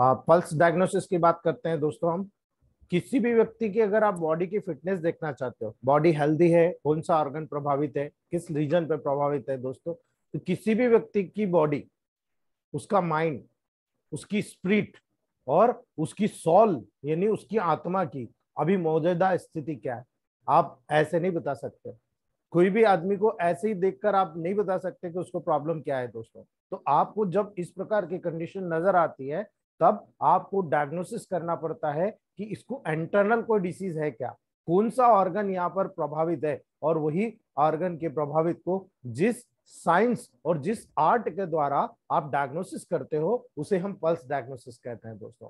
Pulse हाँ, diagnosis की बात करते हैं दोस्तों हम किसी भी व्यक्ति की अगर आप बॉडी की फिटनेस देखना चाहते हो बॉडी हेल्दी है कौन सा ऑर्गन प्रभावित है किस रीजन पे प्रभावित है दोस्तों तो किसी भी व्यक्ति की बॉडी उसका माइंड उसकी स्प्रिट और उसकी सॉल यानी उसकी आत्मा की अभी मौजूदा स्थिति क्या है आप ऐसे नहीं बता सकते कोई भी आदमी को ऐसे ही देखकर आप नहीं बता सकते कि उसको प्रॉब्लम क्या है दोस्तों तो आपको जब इस प्रकार की कंडीशन नजर आती है तब आपको डायग्नोसिस करना पड़ता है कि इसको इंटरनल कोई डिसीज है क्या कौन सा ऑर्गन यहाँ पर प्रभावित है और वही ऑर्गन के प्रभावित को जिस साइंस और जिस आर्ट के द्वारा आप डायग्नोसिस करते हो उसे हम पल्स डायग्नोसिस कहते हैं दोस्तों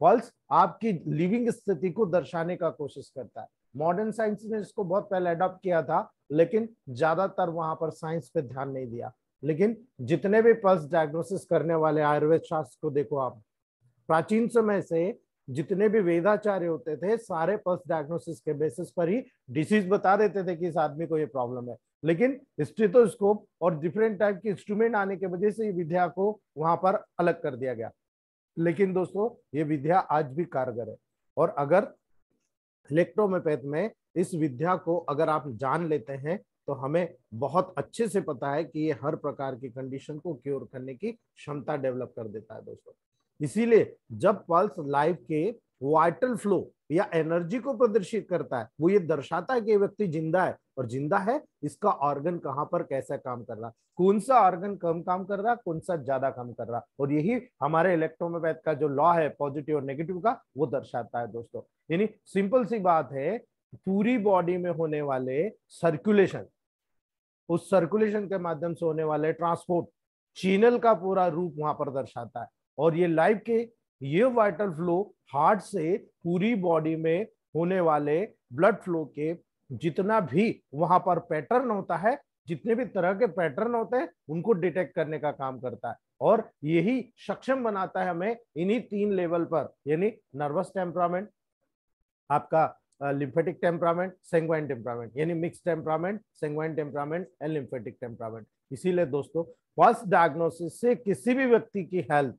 पल्स आपकी लिविंग स्थिति को दर्शाने का कोशिश करता है मॉडर्न साइंस ने इसको बहुत पहले अडॉप्ट किया था लेकिन ज्यादातर वहां पर साइंस पे ध्यान नहीं दिया लेकिन जितने भी पल्स डायग्नोसिस करने वाले आयुर्वेद शास्त्र को देखो आप प्राचीन समय से जितने भी वेदाचार्य होते थे सारे पल्स डायग्नोसिस के बेसिस पर ही डिसीज बता देते थे कि इस आदमी को ये प्रॉब्लम है लेकिन स्टेथोस्कोप और डिफरेंट टाइप के इंस्ट्रूमेंट आने की वजह से ये विद्या को वहां पर अलग कर दिया गया लेकिन दोस्तों ये विद्या आज भी कारगर है और अगर इलेक्ट्रोमेपैथ में इस विद्या को अगर आप जान लेते हैं तो हमें बहुत अच्छे से पता है कि ये हर प्रकार की कंडीशन को क्योर करने की क्षमता डेवलप कर देता है दोस्तों इसीलिए जब पल्स लाइफ के वाइटल फ्लो या एनर्जी को प्रदर्शित करता है वो ये दर्शाता है कि व्यक्ति जिंदा है और जिंदा है इसका ऑर्गन कहाँ पर कैसा काम कर रहा है कौन सा ऑर्गन कम काम कर रहा है कौन सा ज्यादा काम कर रहा है और यही हमारे इलेक्ट्रोमोपैथ का जो लॉ है पॉजिटिव और नेगेटिव का वो दर्शाता है दोस्तों यानी सिंपल सी बात है पूरी बॉडी में होने वाले सर्कुलेशन उस सर्कुलेशन के माध्यम से होने वाले ट्रांसपोर्ट चीनल का पूरा रूप वहां पर दर्शाता है और ये लाइफ के ये वाइटल फ्लो हार्ट से पूरी बॉडी में होने वाले ब्लड फ्लो के जितना भी वहां पर पैटर्न होता है जितने भी तरह के पैटर्न होते हैं उनको डिटेक्ट करने का काम करता है और यही सक्षम बनाता है हमें इन्हीं तीन लेवल पर यानी नर्वस टेम्परामेंट आपका लिम्फेटिक टेम्परामेंट सेंग्वाइन टेम्परामेंट यानी mix temperament sanguine temperament and lymphatic temperament इसीलिए दोस्तों फर्स्ट डायग्नोसिस से किसी भी व्यक्ति की हेल्थ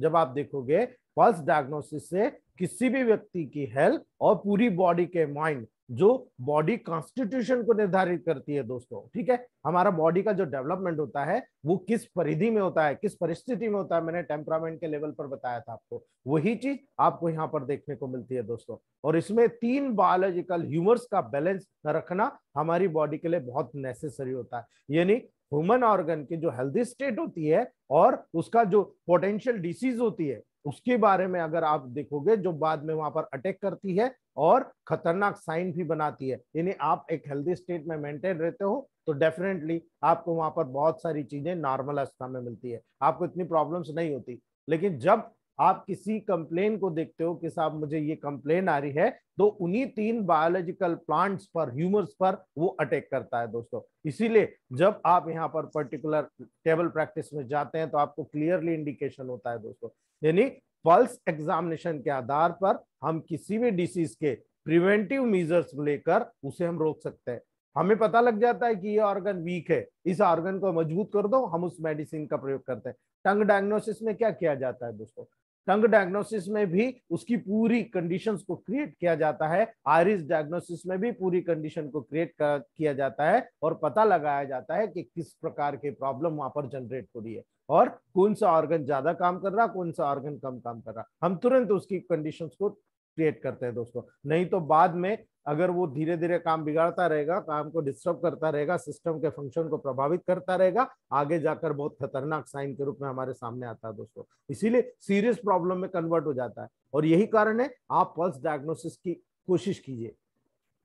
जब आप देखोगे फर्स्ट डायग्नोसिस से किसी भी व्यक्ति की हेल्थ और पूरी बॉडी के माइंड जो बॉडी कॉन्स्टिट्यूशन को निर्धारित करती है दोस्तों ठीक है हमारा बॉडी का जो डेवलपमेंट होता है वो किस परिधि में होता है किस परिस्थिति में होता है मैंने टेम्परामेंट के लेवल पर बताया था आपको वही चीज आपको यहाँ पर देखने को मिलती है दोस्तों और इसमें तीन बायोलॉजिकल ह्यूमर्स का बैलेंस रखना हमारी बॉडी के लिए बहुत नेसेसरी होता है यानी ह्यूमन ऑर्गन की जो हेल्दी स्टेट होती है और उसका जो पोटेंशियल डिसीज होती है उसके बारे में अगर आप देखोगे जो बाद में वहां पर अटैक करती है और खतरनाक साइन भी बनाती है यानी आप एक हेल्दी स्टेट में मेंटेन रहते हो तो डेफिनेटली आपको वहां पर बहुत सारी चीजें नॉर्मल अवस्था में मिलती है आपको इतनी प्रॉब्लम्स नहीं होती लेकिन जब आप किसी कंप्लेन को देखते हो कि साहब मुझे ये कंप्लेन आ रही है तो उन्हीं तीन बायोलॉजिकल प्लांट्स पर ह्यूमर्स पर वो अटैक करता है दोस्तों इसीलिए जब आप यहाँ पर पर्टिकुलर टेबल प्रैक्टिस में जाते हैं तो आपको क्लियरली इंडिकेशन होता है दोस्तों यानी पल्स एग्जामिनेशन के आधार पर हम किसी भी डिसीज के प्रिवेंटिव मेजर्स लेकर उसे हम रोक सकते हैं हमें पता लग जाता है कि ये ऑर्गन वीक है इस ऑर्गन को मजबूत कर दो हम उस मेडिसिन का प्रयोग करते हैं टंग डायग्नोसिस में क्या किया जाता है दोस्तों टंग डायग्नोसिस में भी उसकी पूरी कंडीशंस को क्रिएट किया जाता है आयरिस डायग्नोसिस में भी पूरी कंडीशन को क्रिएट किया जाता है और पता लगाया जाता है कि किस प्रकार के प्रॉब्लम वहां पर जनरेट हो रही है और कौन सा ऑर्गन ज्यादा काम कर रहा कौन सा ऑर्गन कम काम कर रहा हम तुरंत उसकी कंडीशन को क्रिएट करते हैं दोस्तों नहीं तो बाद में अगर वो धीरे धीरे काम बिगाड़ता रहेगा काम को डिस्टर्ब करता रहेगा सिस्टम के फंक्शन को प्रभावित करता रहेगा आगे जाकर बहुत खतरनाक साइन के रूप में हमारे सामने आता है दोस्तों इसीलिए सीरियस प्रॉब्लम में कन्वर्ट हो जाता है और यही कारण है आप पल्स डायग्नोसिस की कोशिश कीजिए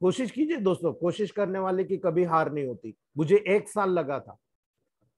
कोशिश कीजिए दोस्तों कोशिश करने वाले की कभी हार नहीं होती मुझे एक साल लगा था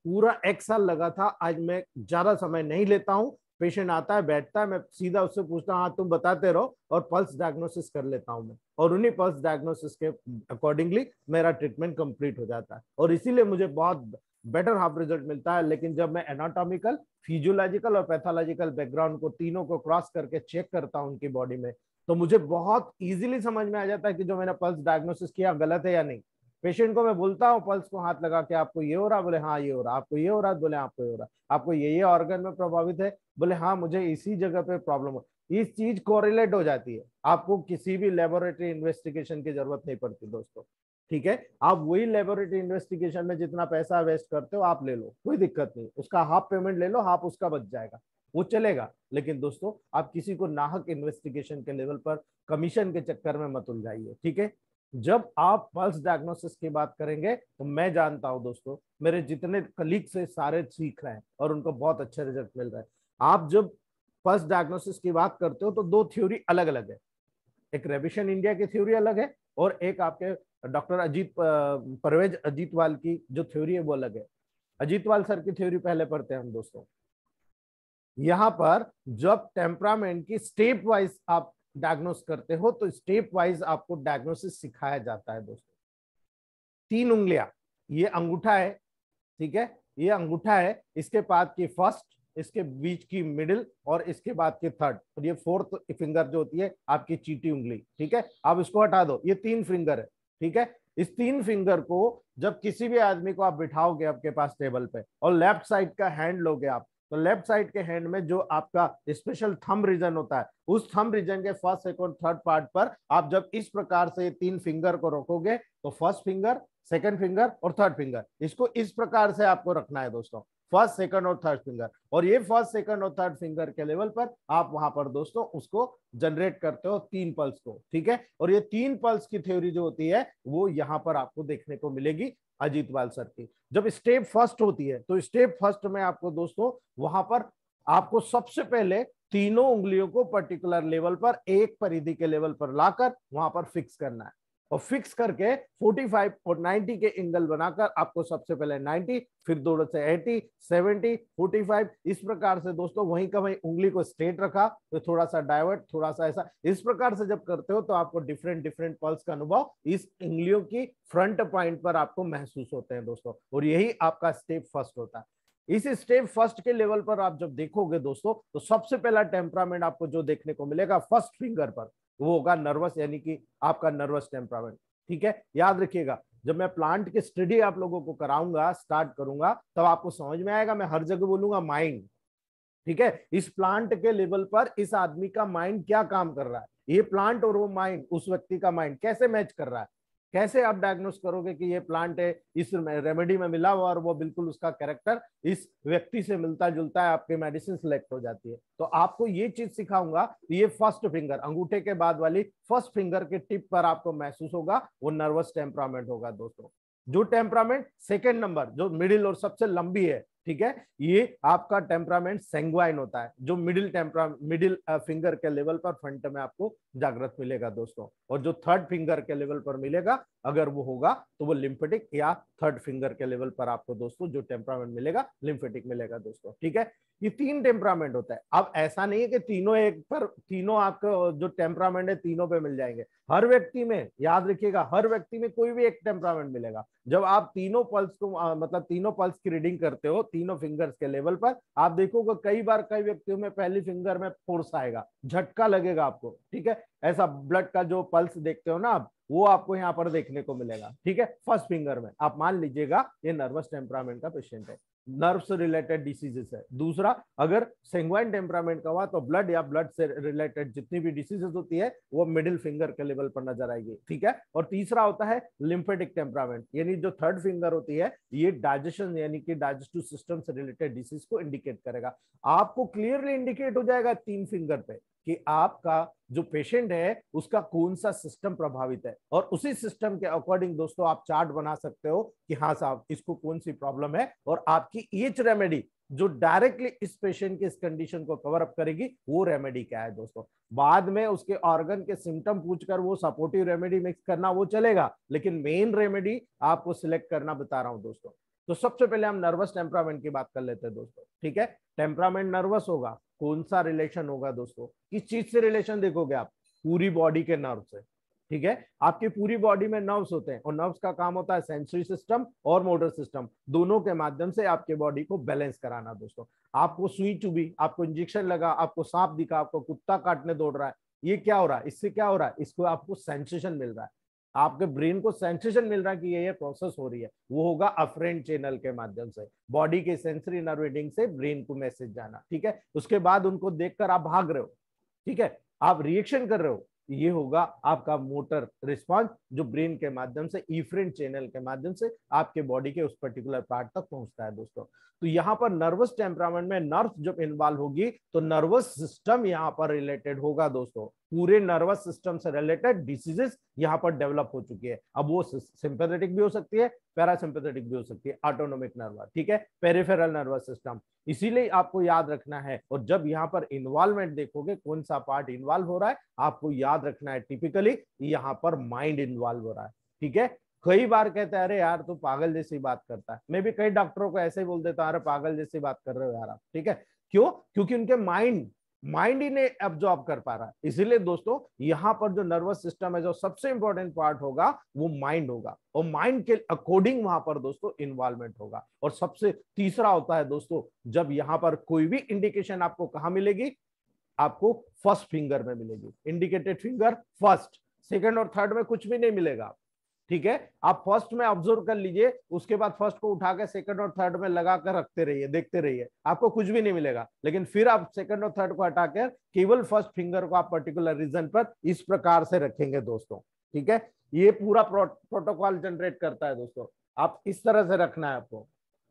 पूरा एक साल लगा था आज मैं ज्यादा समय नहीं लेता हूं पेशेंट आता है बैठता है मैं सीधा उससे पूछता हूँ हाँ तुम बताते रहो और पल्स डायग्नोसिस कर लेता हूँ मैं और उन्हीं पल्स डायग्नोसिस के अकॉर्डिंगली मेरा ट्रीटमेंट कंप्लीट हो जाता है और इसीलिए मुझे बहुत बेटर हाफ रिजल्ट मिलता है लेकिन जब मैं एनाटॉमिकल फिजियोलॉजिकल और पैथोलॉजिकल बैकग्राउंड को तीनों को क्रॉस करके चेक करता हूँ उनकी बॉडी में तो मुझे बहुत इजीली समझ में आ जाता है कि जो मैंने पल्स डायग्नोसिस किया गलत है या नहीं पेशेंट को मैं बोलता हूँ पल्स को हाथ लगा के आपको ये हो रहा बोले हाँ ये हो रहा आपको ये हो रहा बोले आपको ये हो रहा आपको ये ये ऑर्गन में प्रभावित है बोले हाँ मुझे इसी जगह पे प्रॉब्लम हो इस चीज कोरिलेट हो जाती है आपको किसी भी लेबोरेटरी इन्वेस्टिगेशन की जरूरत नहीं पड़ती दोस्तों ठीक है आप वही लेबोरेटरी इन्वेस्टिगेशन में जितना पैसा वेस्ट करते हो आप ले लो कोई दिक्कत नहीं उसका हाफ पेमेंट ले लो हाफ उसका बच जाएगा वो चलेगा लेकिन दोस्तों आप किसी को नाहक इन्वेस्टिगेशन के लेवल पर कमीशन के चक्कर में मत उलझाइए ठीक है जब आप पल्स डायग्नोसिस की बात करेंगे तो मैं जानता हूं दोस्तों मेरे जितने कलीग से सारे सीख रहे हैं और उनको बहुत अच्छे रिजल्ट मिल रहे हैं आप जब पल्स डायग्नोसिस की बात करते हो तो दो थ्योरी अलग अलग है एक रेविशन इंडिया की थ्योरी अलग है और एक आपके डॉक्टर अजीत परवेज अजीतवाल की जो थ्योरी है वो अलग है अजीतवाल सर की थ्योरी पहले पढ़ते हैं हम दोस्तों यहाँ पर जब टेम्परामेंट की स्टेप वाइज आप डायग्नोस करते हो तो स्टेप वाइज आपको डायग्नोसिस सिखाया जाता है दोस्तों तीन उंगलियां ये अंगूठा है ठीक है ये अंगूठा है इसके बाद की फर्स्ट इसके बीच की मिडिल और इसके बाद के थर्ड और ये फोर्थ फिंगर जो होती है आपकी चीटी उंगली ठीक है आप इसको हटा दो ये तीन फिंगर है ठीक है इस तीन फिंगर को जब किसी भी आदमी को आप बिठाओगे आपके पास टेबल पे और लेफ्ट साइड का हैंड लोगे आप तो लेफ्ट साइड के हैंड में जो आपका स्पेशल थम रीजन होता है उस थम रीजन के फर्स्ट सेकंड थर्ड पार्ट पर आप जब इस प्रकार से तीन फिंगर को रखोगे तो फर्स्ट फिंगर सेकंड फिंगर और थर्ड फिंगर इसको इस प्रकार से आपको रखना है दोस्तों फर्स्ट सेकंड और थर्ड फिंगर और ये फर्स्ट सेकंड और थर्ड फिंगर के लेवल पर आप वहां पर दोस्तों उसको जनरेट करते हो तीन पल्स को ठीक है और ये तीन पल्स की थ्योरी जो होती है वो यहाँ पर आपको देखने को मिलेगी अजीत बाल सर की जब स्टेप फर्स्ट होती है तो स्टेप फर्स्ट में आपको दोस्तों वहां पर आपको सबसे पहले तीनों उंगलियों को पर्टिकुलर लेवल पर एक परिधि के लेवल पर लाकर वहां पर फिक्स करना है और फिक्स करके 45 और 90 के एंगल बनाकर आपको सबसे पहले 90 फिर दो से 80 70 45 इस प्रकार से दोस्तों वहीं का वहीं उंगली को स्ट्रेट रखा तो थोड़ा सा डाइवर्ट थोड़ा सा ऐसा इस प्रकार से जब करते हो तो आपको डिफरेंट डिफरेंट पल्स का अनुभव इस उंगलियों की फ्रंट पॉइंट पर आपको महसूस होते हैं दोस्तों और यही आपका स्टेप फर्स्ट होता है इस स्टेप फर्स्ट के लेवल पर आप जब देखोगे दोस्तों तो सबसे पहला टेम्परामेंट आपको जो देखने को मिलेगा फर्स्ट फिंगर पर वो होगा नर्वस यानी कि आपका नर्वस टेम्परामेंट ठीक है याद रखिएगा जब मैं प्लांट की स्टडी आप लोगों को कराऊंगा स्टार्ट करूंगा तब आपको समझ में आएगा मैं हर जगह बोलूंगा माइंड ठीक है इस प्लांट के लेवल पर इस आदमी का माइंड क्या काम कर रहा है ये प्लांट और वो माइंड उस व्यक्ति का माइंड कैसे मैच कर रहा है कैसे आप डायग्नोस करोगे कि ये प्लांट है इस रेमेडी में मिला हुआ और वो बिल्कुल उसका कैरेक्टर इस व्यक्ति से मिलता जुलता है आपके मेडिसिन सिलेक्ट हो जाती है तो आपको ये चीज सिखाऊंगा ये फर्स्ट फिंगर अंगूठे के बाद वाली फर्स्ट फिंगर के टिप पर आपको महसूस होगा वो नर्वस टेम्परामेंट होगा दोस्तों जो टेम्परामेंट सेकेंड नंबर जो मिडिल और सबसे लंबी है ठीक है ये आपका टेम्परामेंट सेंग्वाइन होता है जो मिडिल टेम्परा मिडिल फिंगर के लेवल पर फ्रंट में आपको जागृत मिलेगा दोस्तों और जो थर्ड फिंगर के लेवल पर मिलेगा अगर वो होगा तो वो लिम्फेटिक या थर्ड फिंगर के लेवल पर आपको दोस्तों जो टेम्परामेंट मिलेगा लिम्फेटिक मिलेगा दोस्तों ठीक है ये तीन टेम्परामेंट होता है अब ऐसा नहीं है कि तीनों एक पर तीनों आपको जो टेम्परामेंट है तीनों पे मिल जाएंगे हर व्यक्ति में याद रखिएगा हर व्यक्ति में कोई भी एक टेम्परामेंट मिलेगा जब आप तीनों पल्स को आ, मतलब तीनों पल्स की रीडिंग करते हो तीनों फिंगर्स के लेवल पर आप देखोगे कई बार कई व्यक्तियों में पहली फिंगर में फोर्स आएगा झटका लगेगा आपको ठीक है ऐसा ब्लड का जो पल्स देखते हो ना आप वो आपको यहाँ पर देखने को मिलेगा ठीक है फर्स्ट फिंगर में आप मान लीजिएगा ये नर्वस टेम्परामेंट का पेशेंट है नर्व से रिलेटेड डिसीजेस है दूसरा अगर सेंग्वाइन टेम्परामेंट का हुआ तो ब्लड या ब्लड से रिलेटेड जितनी भी डिसीजेस होती है वो मिडिल फिंगर के लेवल पर नजर आएगी ठीक है और तीसरा होता है लिम्फेटिक टेम्परामेंट यानी जो थर्ड फिंगर होती है ये डाइजेशन यानी कि डाइजेस्टिव सिस्टम से रिलेटेड डिसीज को इंडिकेट करेगा आपको क्लियरली इंडिकेट हो जाएगा तीन फिंगर पे कि आपका जो पेशेंट है उसका कौन सा सिस्टम प्रभावित है और उसी सिस्टम के अकॉर्डिंग दोस्तों आप चार्ट बना सकते हो कि हाँ साहब इसको कौन सी प्रॉब्लम है और आपकी ईच रेमेडी जो डायरेक्टली इस पेशेंट की इस कंडीशन को कवर अप करेगी वो रेमेडी क्या है दोस्तों बाद में उसके ऑर्गन के सिम्टम पूछकर वो सपोर्टिव रेमेडी मिक्स करना वो चलेगा लेकिन मेन रेमेडी आपको सिलेक्ट करना बता रहा हूं दोस्तों तो सबसे पहले हम नर्वस टेम्परामेंट की बात कर लेते हैं दोस्तों ठीक है टेम्परामेंट नर्वस होगा कौन सा रिलेशन होगा दोस्तों किस चीज से रिलेशन देखोगे आप पूरी बॉडी के नर्व से ठीक है आपकी पूरी बॉडी में नर्व्स होते हैं और नर्व्स का काम होता है सेंसरी सिस्टम और मोटर सिस्टम दोनों के माध्यम से आपके बॉडी को बैलेंस कराना दोस्तों आपको सुई चुभी आपको इंजेक्शन लगा आपको सांप दिखा आपको कुत्ता काटने दौड़ रहा है ये क्या हो रहा है इससे क्या हो रहा है इसको आपको सेंसेशन मिल रहा है आपके ब्रेन को सेंसेशन मिल रहा है कि ये ये प्रोसेस हो रही है वो होगा अफ्रेंट चैनल के माध्यम से बॉडी के सेंसरी नर्व रीडिंग से ब्रेन को मैसेज जाना ठीक है उसके बाद उनको देखकर आप भाग रहे हो ठीक है आप रिएक्शन कर रहे हो ये होगा आपका मोटर रिस्पॉन्स जो ब्रेन के माध्यम से इफ्रेंट चैनल के माध्यम से आपके बॉडी के उस पर्टिकुलर पार्ट तक पहुंचता है दोस्तों तो यहाँ पर नर्वस टेम्परामेंट में नर्व जब इन्वॉल्व होगी तो नर्वस सिस्टम यहाँ पर रिलेटेड होगा दोस्तों पूरे नर्वस सिस्टम से रिलेटेड डिसीजेस यहाँ पर डेवलप हो चुकी है अब वो सिंपेथेटिक भी हो सकती है पैरासिम्पेथेटिक भी हो सकती है ऑटोनोमिक नर्वस ठीक है पेरिफेरल नर्वस सिस्टम इसीलिए आपको याद रखना है और जब यहाँ पर इन्वॉल्वमेंट देखोगे कौन सा पार्ट इन्वॉल्व हो रहा है आपको याद रखना है टिपिकली यहाँ पर माइंड इन्वॉल्व हो रहा है ठीक है कई बार कहते हैं अरे यार तू पागल जैसी बात करता है मैं भी कई डॉक्टरों को ऐसे ही बोल देता हूँ अरे पागल जैसी बात कर रहे हो यार आप ठीक है क्यों क्योंकि उनके माइंड माइंड नहीं एब्जॉर्ब कर पा रहा है इसीलिए दोस्तों यहां पर जो नर्वस सिस्टम है जो सबसे इंपॉर्टेंट पार्ट होगा वो माइंड होगा और माइंड के अकॉर्डिंग वहां पर दोस्तों इन्वॉल्वमेंट होगा और सबसे तीसरा होता है दोस्तों जब यहां पर कोई भी इंडिकेशन आपको कहा मिलेगी आपको फर्स्ट फिंगर में मिलेगी इंडिकेटेड फिंगर फर्स्ट सेकेंड और थर्ड में कुछ भी नहीं मिलेगा ठीक है आप फर्स्ट में ऑब्जर्व कर लीजिए उसके बाद फर्स्ट को उठा के सेकंड और थर्ड में लगा कर रखते रहिए देखते रहिए आपको कुछ भी नहीं मिलेगा लेकिन फिर आप सेकंड और थर्ड को हटाकर केवल फर्स्ट फिंगर को आप पर्टिकुलर रीजन पर इस प्रकार से रखेंगे दोस्तों ठीक है ये पूरा प्रोटोकॉल जनरेट करता है दोस्तों आप इस तरह से रखना है आपको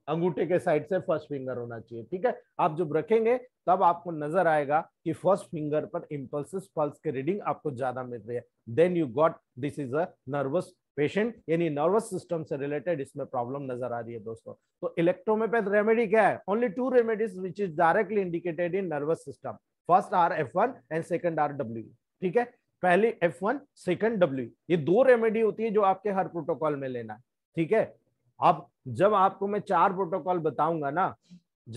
अंगूठे के साइड से फर्स्ट फिंगर होना चाहिए ठीक है आप जब रखेंगे तब आपको नजर आएगा कि फर्स्ट फिंगर पर इम्पल्सिस पल्स के रीडिंग आपको ज्यादा मिल रही है then you got this is a nervous patient यानी नर्वस सिस्टम से रिलेटेड इसमें प्रॉब्लम नजर आ रही है दोस्तों तो इलेक्ट्रोमेपैथ रेमेडी क्या है only two remedies which is directly indicated in nervous system first R F one and second R W ठीक है पहली एफ वन सेकेंड डब्ल्यू ये दो रेमेडी होती है जो आपके हर प्रोटोकॉल में लेना है ठीक है अब जब आपको मैं चार प्रोटोकॉल बताऊंगा ना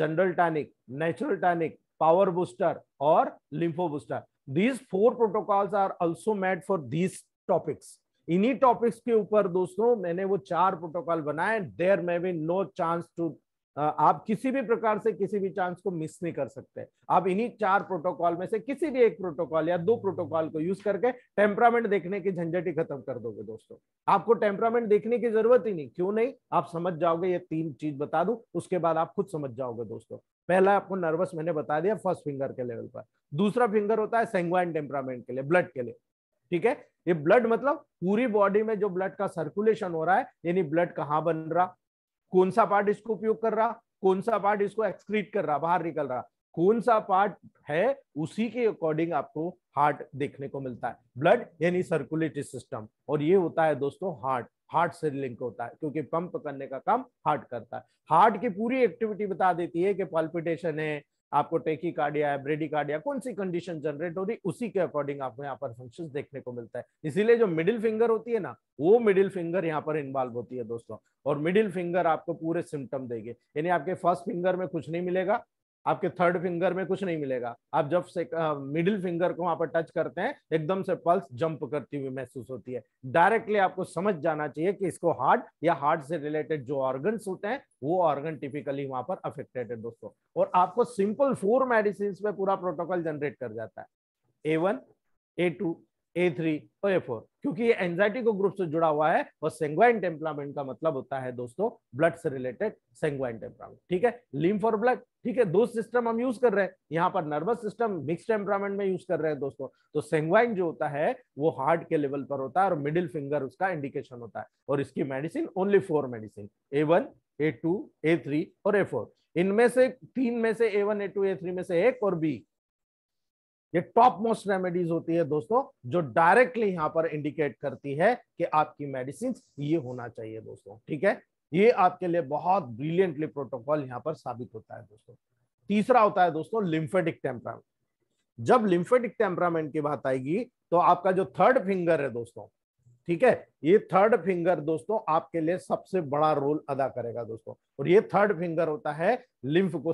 general tonic natural tonic power booster और lympho booster these four protocols are also made for these topics इन्हीं टॉपिक्स के ऊपर दोस्तों मैंने वो चार प्रोटोकॉल बनाए देयर में बी नो चांस टू आप किसी भी प्रकार से किसी भी चांस को मिस नहीं कर सकते आप इन्हीं चार प्रोटोकॉल में से किसी भी एक प्रोटोकॉल या दो प्रोटोकॉल को यूज करके टेम्परामेंट देखने की झंझट ही खत्म कर दोगे दोस्तों आपको टेम्परामेंट देखने की जरूरत ही नहीं क्यों नहीं आप समझ जाओगे ये तीन चीज बता दू उसके बाद आप खुद समझ जाओगे दोस्तों पहला आपको नर्वस मैंने बता दिया फर्स्ट फिंगर के लेवल पर दूसरा फिंगर होता है सेंग्वाइन टेम्परामेंट के लिए ब्लड के लिए ठीक है ये ब्लड मतलब पूरी बॉडी में जो ब्लड का सर्कुलेशन हो रहा है यानी ब्लड कहाँ बन रहा कौन सा पार्ट इसको उपयोग कर रहा कौन सा पार्ट इसको एक्सक्रीट कर रहा बाहर निकल रहा कौन सा पार्ट है उसी के अकॉर्डिंग आपको हार्ट देखने को मिलता है ब्लड यानी सर्कुलेटरी सिस्टम और ये होता है दोस्तों हार्ट हार्ट से लिंक होता है क्योंकि पंप करने का काम हार्ट करता है हार्ट की पूरी एक्टिविटी बता देती है कि पल्पिटेशन है आपको टेकी कार्डिया ब्रेडी कार्डिया कौन सी कंडीशन जनरेट हो रही उसी के अकॉर्डिंग आपको यहाँ पर फंक्शन देखने को मिलता है इसीलिए जो मिडिल फिंगर होती है ना वो मिडिल फिंगर यहाँ पर इन्वॉल्व होती है दोस्तों और मिडिल फिंगर आपको पूरे सिम्टम देगी यानी आपके फर्स्ट फिंगर में कुछ नहीं मिलेगा आपके थर्ड फिंगर में कुछ नहीं मिलेगा आप जब से मिडिल फिंगर को वहां पर टच करते हैं एकदम से पल्स जंप करती हुई महसूस होती है डायरेक्टली आपको समझ जाना चाहिए कि इसको हार्ट या हार्ट से रिलेटेड जो ऑर्गन होते हैं वो ऑर्गन टिपिकली वहां पर अफेक्टेड है दोस्तों और आपको सिंपल फोर मेडिसिन में पूरा प्रोटोकॉल जनरेट कर जाता है A one A two A three और ए फोर क्योंकि ये एंजाइटी को ग्रुप से जुड़ा हुआ है और सेंग्वाइन टेम्परामेंट का मतलब होता है दोस्तों ब्लड से रिलेटेड सेंग्वाइन टेम्परामेंट ठीक है लिम फॉर ब्लड ठीक है दो सिस्टम हम यूज कर रहे हैं यहाँ पर नर्वस सिस्टम मिक्स टेम्परामेंट में यूज कर रहे हैं दोस्तों तो सेंग्वाइन जो होता है वो हार्ट के लेवल पर होता है और मिडिल फिंगर उसका इंडिकेशन होता है और इसकी medicine only four medicine A one A two A three और ए फोर इनमें से तीन में से A one A two A three में से एक और बी ये टॉप मोस्ट रेमेडीज होती है दोस्तों जो डायरेक्टली यहाँ पर इंडिकेट करती है कि आपकी मेडिसिन ये होना चाहिए दोस्तों ठीक है ये आपके लिए बहुत ब्रिलियंटली प्रोटोकॉल यहां पर साबित होता है दोस्तों तीसरा होता है दोस्तों लिम्फेटिक टेम्परामेंट जब लिम्फेटिक टेम्परामेंट की बात आएगी तो आपका जो थर्ड फिंगर है दोस्तों ठीक है ये थर्ड फिंगर दोस्तों आपके लिए सबसे बड़ा रोल अदा करेगा दोस्तों और ये थर्ड फिंगर होता है लिम्फ को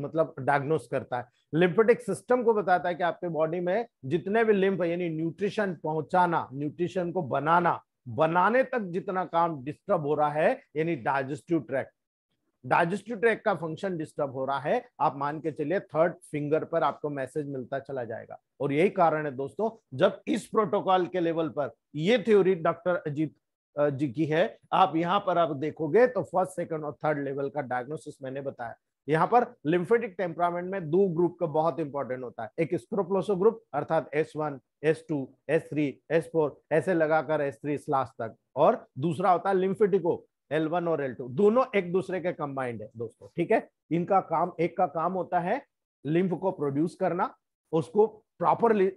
मतलब डायग्नोस करता है लिम्फेटिक सिस्टम को बताता है कि आपके बॉडी में जितने भी लिम्फ यानी न्यूट्रिशन पहुंचाना न्यूट्रिशन को बनाना बनाने तक जितना काम डिस्टर्ब हो रहा है यानी डाइजेस्टिव ट्रैक डाइजेस्टिव ट्रैक का फंक्शन डिस्टर्ब हो रहा है आप मान के चलिए थर्ड फिंगर पर आपको मैसेज मिलता चला जाएगा और यही कारण है दोस्तों जब इस प्रोटोकॉल के लेवल पर ये थ्योरी डॉक्टर अजीत जी की है आप यहां पर आप देखोगे तो फर्स्ट सेकंड और थर्ड लेवल का डायग्नोसिस मैंने बताया यहाँ पर लिम्फेटिक टेम्परामेंट में दो ग्रुप का बहुत इंपॉर्टेंट होता है एक स्क्रोप्लोसो ग्रुप अर्थात S1, S2, S3, S4 ऐसे लगाकर S3 स्लास तक और दूसरा होता है लिम्फेटिको L1 और L2 दोनों एक दूसरे के कंबाइंड है दोस्तों ठीक है इनका काम एक का काम होता है लिम्फ को प्रोड्यूस करना उसको प्रॉपरली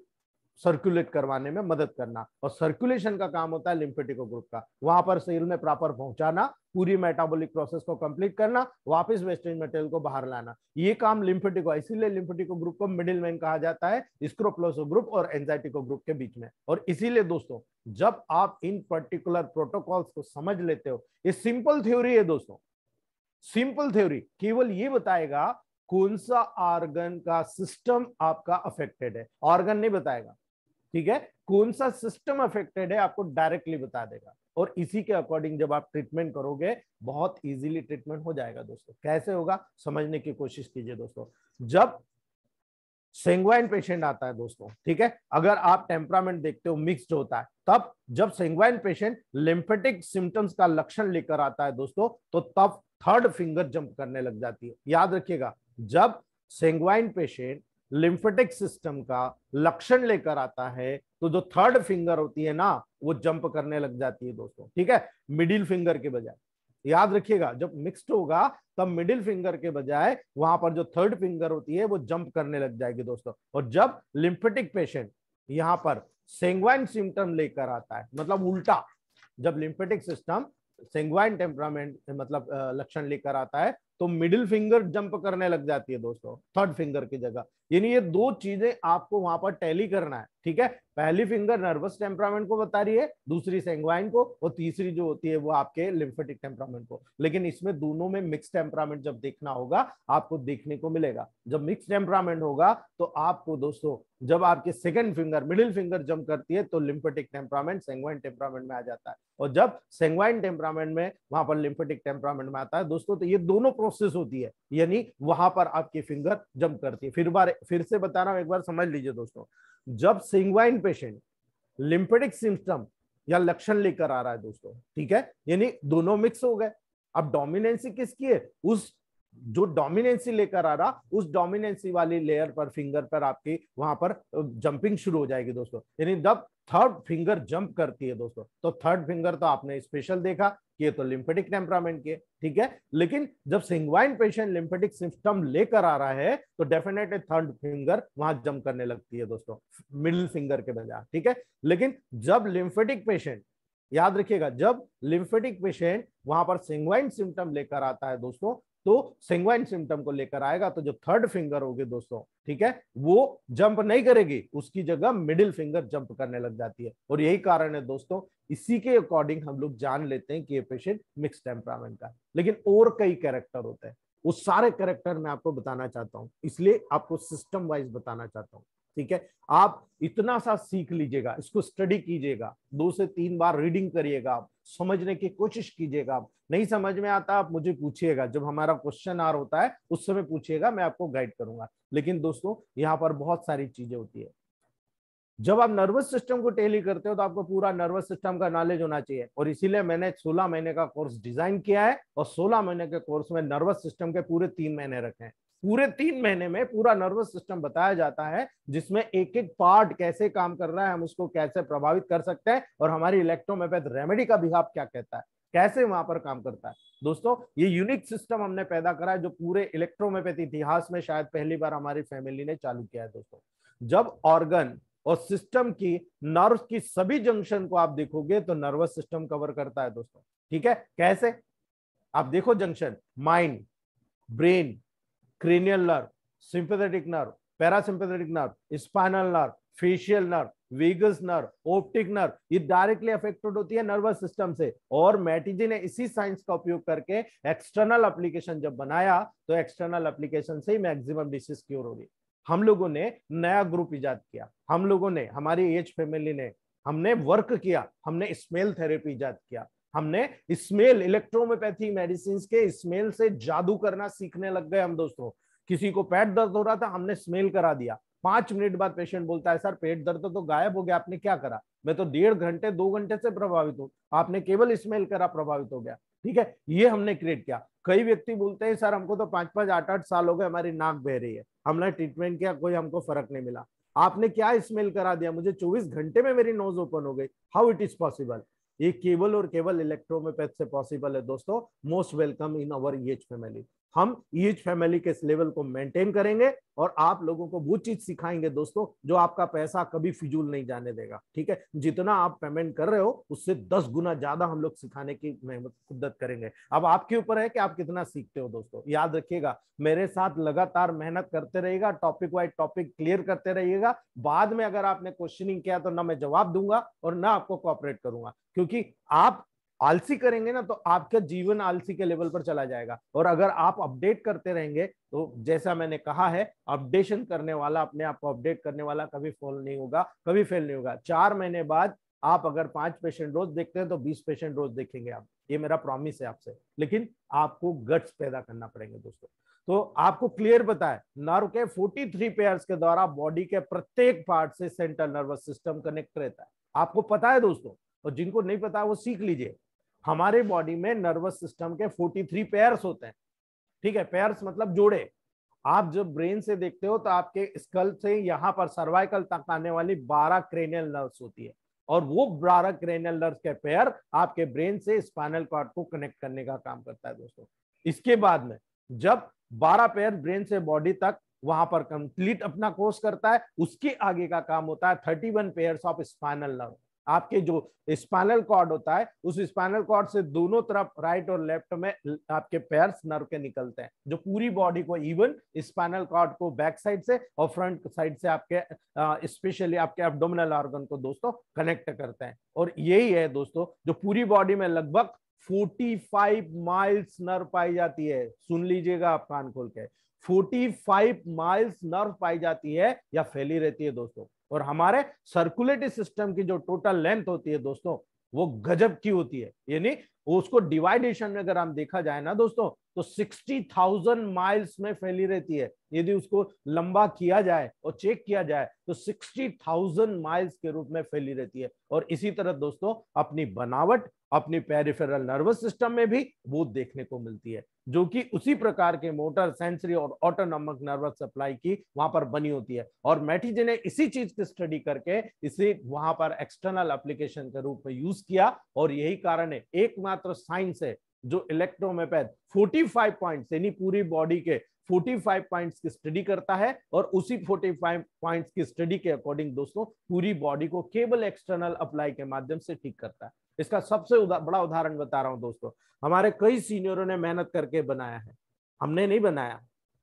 सर्कुलेट करवाने में मदद करना और सर्कुलेशन का काम होता है लिम्फेटिको ग्रुप का वहां पर शरीर में प्रॉपर पहुंचाना पूरी मेटाबॉलिक प्रोसेस को कंप्लीट करना वापस वेस्टेज मटेरियल को बाहर लाना ये काम लिम्फेटिको इसीलिए लिम्फेटिको ग्रुप को मिडिल मैन कहा जाता है स्क्रोप्लोसो ग्रुप और एंजाइटिको ग्रुप के बीच में और इसीलिए दोस्तों जब आप इन पर्टिकुलर प्रोटोकॉल्स को समझ लेते हो ये सिंपल थ्योरी है दोस्तों सिंपल थ्योरी केवल ये बताएगा कौन सा ऑर्गन का सिस्टम आपका अफेक्टेड है ऑर्गन नहीं बताएगा ठीक है कौन सा सिस्टम अफेक्टेड है आपको डायरेक्टली बता देगा और इसी के अकॉर्डिंग जब आप ट्रीटमेंट करोगे बहुत इजीली ट्रीटमेंट हो जाएगा दोस्तों कैसे होगा समझने की कोशिश कीजिए दोस्तों जब सेंग्वाइन पेशेंट आता है दोस्तों ठीक है अगर आप टेम्परामेंट देखते हो मिक्स्ड होता है तब जब सेंग्वाइन पेशेंट लिम्फेटिक सिम्टम्स का लक्षण लेकर आता है दोस्तों तो तब थर्ड फिंगर जंप करने लग जाती है याद रखिएगा जब सेंग्वाइन पेशेंट लिम्फेटिक सिस्टम का लक्षण लेकर आता है तो जो थर्ड फिंगर होती है ना वो जंप करने लग जाती है दोस्तों ठीक है मिडिल फिंगर के बजाय याद रखिएगा जब मिक्स्ड होगा तब मिडिल फिंगर के बजाय वहां पर जो थर्ड फिंगर होती है वो जंप करने लग जाएगी दोस्तों और जब लिम्फेटिक पेशेंट यहाँ पर सेंग्वाइन सिम्टम लेकर आता है मतलब उल्टा जब लिम्फेटिक सिस्टम सेंग्वाइन टेम्परामेंट मतलब लक्षण लेकर आता है तो मिडिल फिंगर जंप करने लग जाती है दोस्तों थर्ड फिंगर की जगह यानी ये दो चीजें आपको वहां पर टैली करना है ठीक है पहली फिंगर नर्वस टेम्परामेंट को बता रही है दूसरी सेंग्वाइन को और तीसरी जो होती है वो आपके लिम्फेटिक टेम्परामेंट को लेकिन इसमें दोनों में मिक्स टेम्परामेंट जब देखना होगा आपको देखने को मिलेगा जब मिक्स टेम्परामेंट होगा तो आपको दोस्तों जब आपके सेकेंड फिंगर मिडिल फिंगर जम करती है तो लिम्फेटिक टेम्परामेंट सेंग्वाइन टेम्परामेंट में आ जाता है और जब सेंग्वाइन टेम्परामेंट में वहां पर लिम्फेटिक टेम्परामेंट में आता है दोस्तों तो ये दोनों प्रोसेस होती है यानी वहां पर आपकी फिंगर जम करती है फिर बार फिर से बता रहा हूं एक बार समझ लीजिए दोस्तों जब सिंगवाइन पेशेंट लिम्पेटिक सिम्टम या लक्षण लेकर आ रहा है दोस्तों ठीक है यानी दोनों मिक्स हो गए अब डोमिनेंसी किसकी है उस जो डोमिनेंसी लेकर आ रहा उस डोमिनेंसी वाली लेयर पर फिंगर पर आपकी वहां पर जंपिंग शुरू हो जाएगी दोस्तों यानी जब थर्ड फिंगर जंप करती है दोस्तों तो थर्ड फिंगर तो आपने स्पेशल देखा ये तो लिम्फेटिक टेम्परामेंट के ठीक है लेकिन जब सिंगवाइन पेशेंट लिम्फेटिक सिस्टम लेकर आ रहा है तो डेफिनेटली थर्ड फिंगर वहां जम करने लगती है दोस्तों मिडिल फिंगर के बजाय ठीक है लेकिन जब लिम्फेटिक पेशेंट याद रखिएगा जब लिम्फेटिक पेशेंट वहां पर सिंगवाइन सिम्टम लेकर आता है दोस्तों तो सिंगवाइन सिम्टम को लेकर आएगा तो जो थर्ड फिंगर होगी दोस्तों ठीक है वो जंप नहीं करेगी उसकी जगह मिडिल फिंगर जंप करने लग जाती है और यही कारण है दोस्तों इसी के अकॉर्डिंग हम लोग जान लेते हैं कि ये पेशेंट मिक्स टेम्परामेंट का लेकिन और कई कैरेक्टर होते हैं उस सारे कैरेक्टर मैं आपको बताना चाहता हूं इसलिए आपको सिस्टम वाइज बताना चाहता हूं ठीक है आप इतना सा सीख लीजिएगा इसको स्टडी कीजिएगा दो से तीन बार रीडिंग करिएगा आप समझने की कोशिश कीजिएगा आप नहीं समझ में आता आप मुझे पूछिएगा जब हमारा क्वेश्चन आर होता है उस समय पूछिएगा मैं आपको गाइड करूंगा लेकिन दोस्तों यहाँ पर बहुत सारी चीजें होती है जब आप नर्वस सिस्टम को टेली करते हो तो आपको पूरा नर्वस सिस्टम का नॉलेज होना चाहिए और इसीलिए मैंने 16 महीने का कोर्स डिजाइन किया है और 16 महीने के कोर्स में नर्वस सिस्टम के पूरे तीन महीने रखे हैं पूरे तीन महीने में पूरा नर्वस सिस्टम बताया जाता है जिसमें एक एक पार्ट कैसे काम कर रहा है हम उसको कैसे प्रभावित कर सकते हैं और हमारी इलेक्ट्रोमेपैथ रेमेडी का बिहाव क्या कहता है कैसे वहां पर काम करता है दोस्तों ये यूनिक सिस्टम हमने पैदा करा है जो पूरे इलेक्ट्रोमेपैथ इतिहास में शायद पहली बार हमारी फैमिली ने चालू किया है दोस्तों जब ऑर्गन और सिस्टम की नर्व की सभी जंक्शन को आप देखोगे तो नर्वस सिस्टम कवर करता है दोस्तों ठीक है कैसे आप देखो junction mind brain cranial nerve sympathetic nerve parasympathetic nerve spinal nerve facial nerve vagus nerve optic nerve ये डायरेक्टली अफेक्टेड होती है नर्वस सिस्टम से और मैटीजी ने इसी साइंस का उपयोग करके एक्सटर्नल एप्लीकेशन जब बनाया तो एक्सटर्नल एप्लीकेशन से ही मैक्सिमम डिसीज क्योर होगी हम लोगों ने नया ग्रुप ईजाद किया हम लोगों ने हमारी एज फैमिली ने हमने वर्क किया हमने स्मेल थेरेपी ईजाद किया हमने स्मेल इलेक्ट्रोमोपैथी मेडिसिन के स्मेल से जादू करना सीखने लग गए हम दोस्तों किसी को पेट दर्द हो रहा था हमने स्मेल करा दिया पांच मिनट बाद पेशेंट बोलता है सर पेट दर्द तो गायब हो गया आपने क्या करा मैं तो डेढ़ घंटे दो घंटे से प्रभावित हूँ आपने केवल स्मेल करा प्रभावित हो गया ठीक है ये हमने क्रिएट किया कई व्यक्ति बोलते हैं सर हमको तो पांच पांच आठ आठ साल हो गए हमारी नाक बह रही है हमने ट्रीटमेंट किया कोई हमको फर्क नहीं मिला आपने क्या स्मेल करा दिया मुझे 24 घंटे में मेरी नोज ओपन हो गई हाउ इट इज पॉसिबल ये केवल और केवल इलेक्ट्रोमेपैथ से पॉसिबल है दोस्तों most welcome in our e e family हम ईच फैमिली के इस लेवल को मेंटेन करेंगे और आप लोगों को वो चीज सिखाएंगे दोस्तों जो आपका पैसा कभी फिजूल नहीं जाने देगा ठीक है जितना आप पेमेंट कर रहे हो उससे दस गुना ज्यादा हम लोग सिखाने की मेहनत खुदत करेंगे अब आपके ऊपर है कि आप कितना सीखते हो दोस्तों याद रखिएगा मेरे साथ लगातार मेहनत करते रहेगा टॉपिक वाइज टॉपिक क्लियर करते रहिएगा बाद में अगर आपने क्वेश्चनिंग किया तो ना मैं जवाब दूंगा और ना आपको कॉपरेट करूंगा क्योंकि आप आलसी करेंगे ना तो आपका जीवन आलसी के लेवल पर चला जाएगा और अगर आप अपडेट करते रहेंगे तो जैसा मैंने कहा है अपडेशन करने वाला अपने आप को अपडेट करने वाला कभी फॉल नहीं होगा कभी फेल नहीं होगा चार महीने बाद आप अगर पांच पेशेंट रोज देखते हैं तो बीस पेशेंट रोज देखेंगे आप ये मेरा प्रॉमिस है आपसे लेकिन आपको गट्स पैदा करना पड़ेंगे दोस्तों तो आपको क्लियर बताए नर्व के फोर्टी पेयर्स के द्वारा बॉडी के प्रत्येक पार्ट से सेंट्रल नर्वस सिस्टम कनेक्ट रहता है आपको पता है दोस्तों और जिनको नहीं पता वो सीख लीजिए हमारे बॉडी में नर्वस सिस्टम के 43 पेयर्स होते हैं ठीक है पेयर्स मतलब जोड़े आप जब ब्रेन से देखते हो तो आपके स्कल से यहाँ पर सर्वाइकल तक आने वाली 12 क्रेनियल नर्व्स होती है और वो 12 क्रेनियल नर्व्स के पेयर आपके ब्रेन से स्पाइनल कार्ड को कनेक्ट करने का काम करता है दोस्तों इसके बाद में जब 12 पेयर ब्रेन से बॉडी तक वहां पर कंप्लीट अपना कोर्स करता है उसके आगे का काम होता है one pairs of spinal nerve आपके जो स्पाइनल कॉर्ड होता है उस स्पाइनल कॉर्ड से दोनों तरफ राइट और लेफ्ट में आपके पैर नर्व के निकलते हैं जो पूरी बॉडी को इवन स्पाइनल कॉर्ड को बैक साइड से और फ्रंट साइड से आपके स्पेशली आपके एब्डोमिनल ऑर्गन को दोस्तों कनेक्ट करते हैं और यही है दोस्तों जो पूरी बॉडी में लगभग 45 माइल्स नर्व पाई जाती है सुन लीजिएगा आप कान खोल के 45 माइल्स नर्व पाई जाती है या फैली रहती है दोस्तों और हमारे सर्कुलेटरी सिस्टम की जो टोटल लेंथ होती है दोस्तों वो गजब की होती है यानी उसको डिवाइडेशन में अगर हम देखा जाए ना दोस्तों तो सिक्सटी थाउजेंड माइल्स में फैली रहती है यदि उसको लंबा किया जाए और चेक किया जाए तो सिक्सटी थाउजेंड माइल्स के रूप में फैली रहती है और इसी तरह दोस्तों अपनी बनावट अपनी पेरिफेरल नर्वस सिस्टम में भी वो देखने को मिलती है जो कि उसी प्रकार के मोटर सेंसरी और ऑटोनॉमिक नर्वस सप्लाई की वहां पर बनी होती है और जी ने इसी चीज की स्टडी करके इसे वहां पर एक्सटर्नल एप्लीकेशन के रूप में यूज किया और यही कारण है एकमात्र साइंस है जो इलेक्ट्रोमेपैथ 45 पॉइंट्स यानी पूरी बॉडी के 45 पॉइंट्स की स्टडी करता है और उसी 45 पॉइंट्स की स्टडी के अकॉर्डिंग दोस्तों पूरी बॉडी को केवल एक्सटर्नल अप्लाई के माध्यम से ठीक करता है इसका सबसे उदा, बड़ा उदाहरण बता रहा हूँ दोस्तों हमारे कई सीनियरों ने मेहनत करके बनाया है हमने नहीं बनाया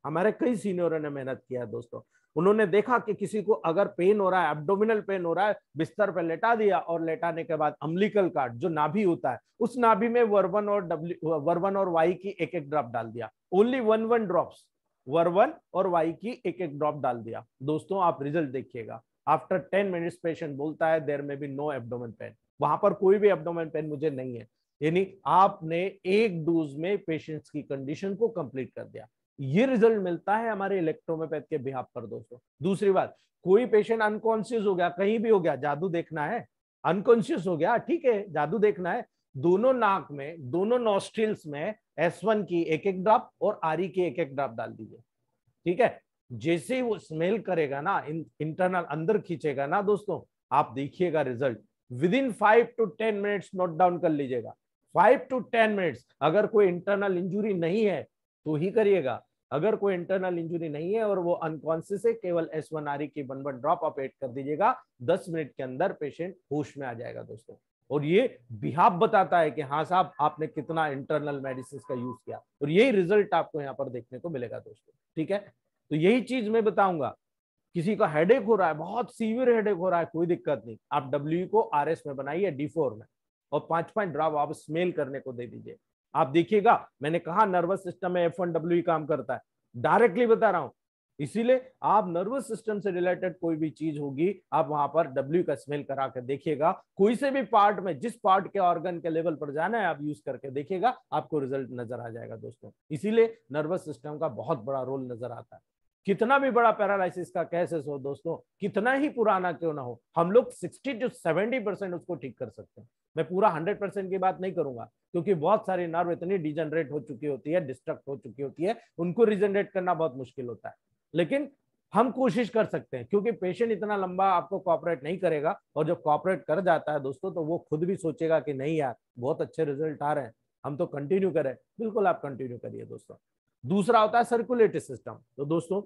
हमारे कई सीनियरों ने मेहनत किया दोस्तों उन्होंने देखा कि किसी को अगर पेन हो रहा है एब्डोमिनल पेन हो रहा है बिस्तर पर लेटा दिया और लेटाने के बाद अम्लिकल कार्ड जो नाभि होता है उस नाभि में वर्वन और डब्ल्यू वर्वन और वाई की एक एक ड्रॉप डाल दिया ओनली वन वन ड्रॉप्स वर्वन और वाई की एक एक ड्रॉप डाल दिया दोस्तों आप रिजल्ट देखिएगा आफ्टर टेन मिनट्स पेशेंट बोलता है देर में बी नो एब्डोमन पेन वहां पर कोई भी एबडोमेन पेन मुझे नहीं है यानी आपने एक डोज में पेशेंट्स की कंडीशन को कंप्लीट कर दिया ये रिजल्ट मिलता है हमारे इलेक्ट्रोमोपैथ के बिहाब पर दोस्तों दूसरी बात कोई पेशेंट अनकॉन्सियस हो गया कहीं भी हो गया जादू देखना है अनकॉन्सियस हो गया ठीक है जादू देखना है दोनों नाक में दोनों नॉस्ट्रिल्स में एस वन की एक एक ड्रॉप और आरी e की एक एक ड्रॉप डाल दीजिए ठीक है जैसे ही वो स्मेल करेगा ना इंटरनल अंदर खींचेगा ना दोस्तों आप देखिएगा result with in five to ten minutes note down कर लीजिएगा फाइव टू टेन मिनट्स अगर कोई इंटरनल इंजुरी नहीं है तो ही करिएगा अगर कोई इंटरनल इंजुरी नहीं है और वो अनकॉन्सियस है केवल एस वन आर की वन वन ड्रॉप आप एड कर दीजिएगा दस मिनट के अंदर पेशेंट होश में आ जाएगा दोस्तों और ये बिहाब बताता है कि हाँ साहब आपने कितना इंटरनल मेडिसिन का यूज किया और यही रिजल्ट आपको यहाँ पर देखने को मिलेगा दोस्तों ठीक है तो यही चीज मैं बताऊंगा किसी का हेडेक हो रहा है बहुत सीवियर हेडेक हो रहा है कोई दिक्कत नहीं आप डब्ल्यू को आर एस में बनाइए डी फोर में और पांच पांच ड्राव आप स्मेल करने को दे दीजिए आप देखिएगा मैंने कहा नर्वस सिस्टम में एफ वन डब्ल्यू काम करता है डायरेक्टली बता रहा हूं इसीलिए आप नर्वस सिस्टम से रिलेटेड कोई भी चीज होगी आप वहां पर डब्ल्यू का स्मेल करा कर देखिएगा कोई से भी पार्ट में जिस पार्ट के ऑर्गन के लेवल पर जाना है आप यूज करके देखिएगा आपको रिजल्ट नजर आ जाएगा दोस्तों इसीलिए नर्वस सिस्टम का बहुत बड़ा रोल नजर आता है कितना भी बड़ा पैरालिसिस का कैसेस हो दोस्तों कितना ही पुराना क्यों ना हो हम लोग सिक्सटी टू सेवेंटी परसेंट उसको ठीक कर सकते हैं मैं पूरा हंड्रेड परसेंट की बात नहीं करूंगा क्योंकि बहुत सारी नर्व इतनी डिजनरेट हो चुकी होती है डिस्ट्रक्ट हो चुकी होती है उनको रिजनरेट करना बहुत मुश्किल होता है लेकिन हम कोशिश कर सकते हैं क्योंकि पेशेंट इतना लंबा आपको कॉपरेट नहीं करेगा और जब कॉपरेट कर जाता है दोस्तों तो वो खुद भी सोचेगा कि नहीं यार बहुत अच्छे रिजल्ट आ रहे हैं हम तो कंटिन्यू करें बिल्कुल आप कंटिन्यू करिए दोस्तों दूसरा होता है सर्कुलेटरी सिस्टम तो दोस्तों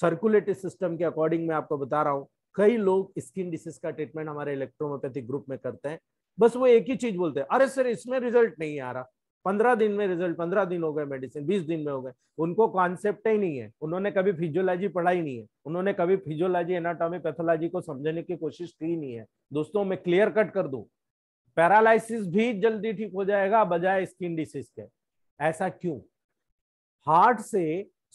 सर्कुलेटरी सिस्टम के अकॉर्डिंग मैं आपको बता रहा हूं कई लोग स्किन डिसीज का ट्रीटमेंट हमारे इलेक्ट्रोमोपैथिक ग्रुप में करते हैं बस वो एक ही चीज बोलते हैं अरे सर इसमें रिजल्ट नहीं आ रहा पंद्रह दिन में रिजल्ट पंद्रह दिन हो गए मेडिसिन बीस दिन में हो गए उनको कॉन्सेप्ट ही नहीं है उन्होंने कभी फिजियोलॉजी पढ़ाई नहीं है उन्होंने कभी फिजियोलॉजी एनाटॉमी पैथोलॉजी को समझने की कोशिश की नहीं है दोस्तों मैं क्लियर कट कर दूं पैरालिसिस भी जल्दी ठीक हो जाएगा बजाय स्किन डिसीज के ऐसा क्यों हार्ट से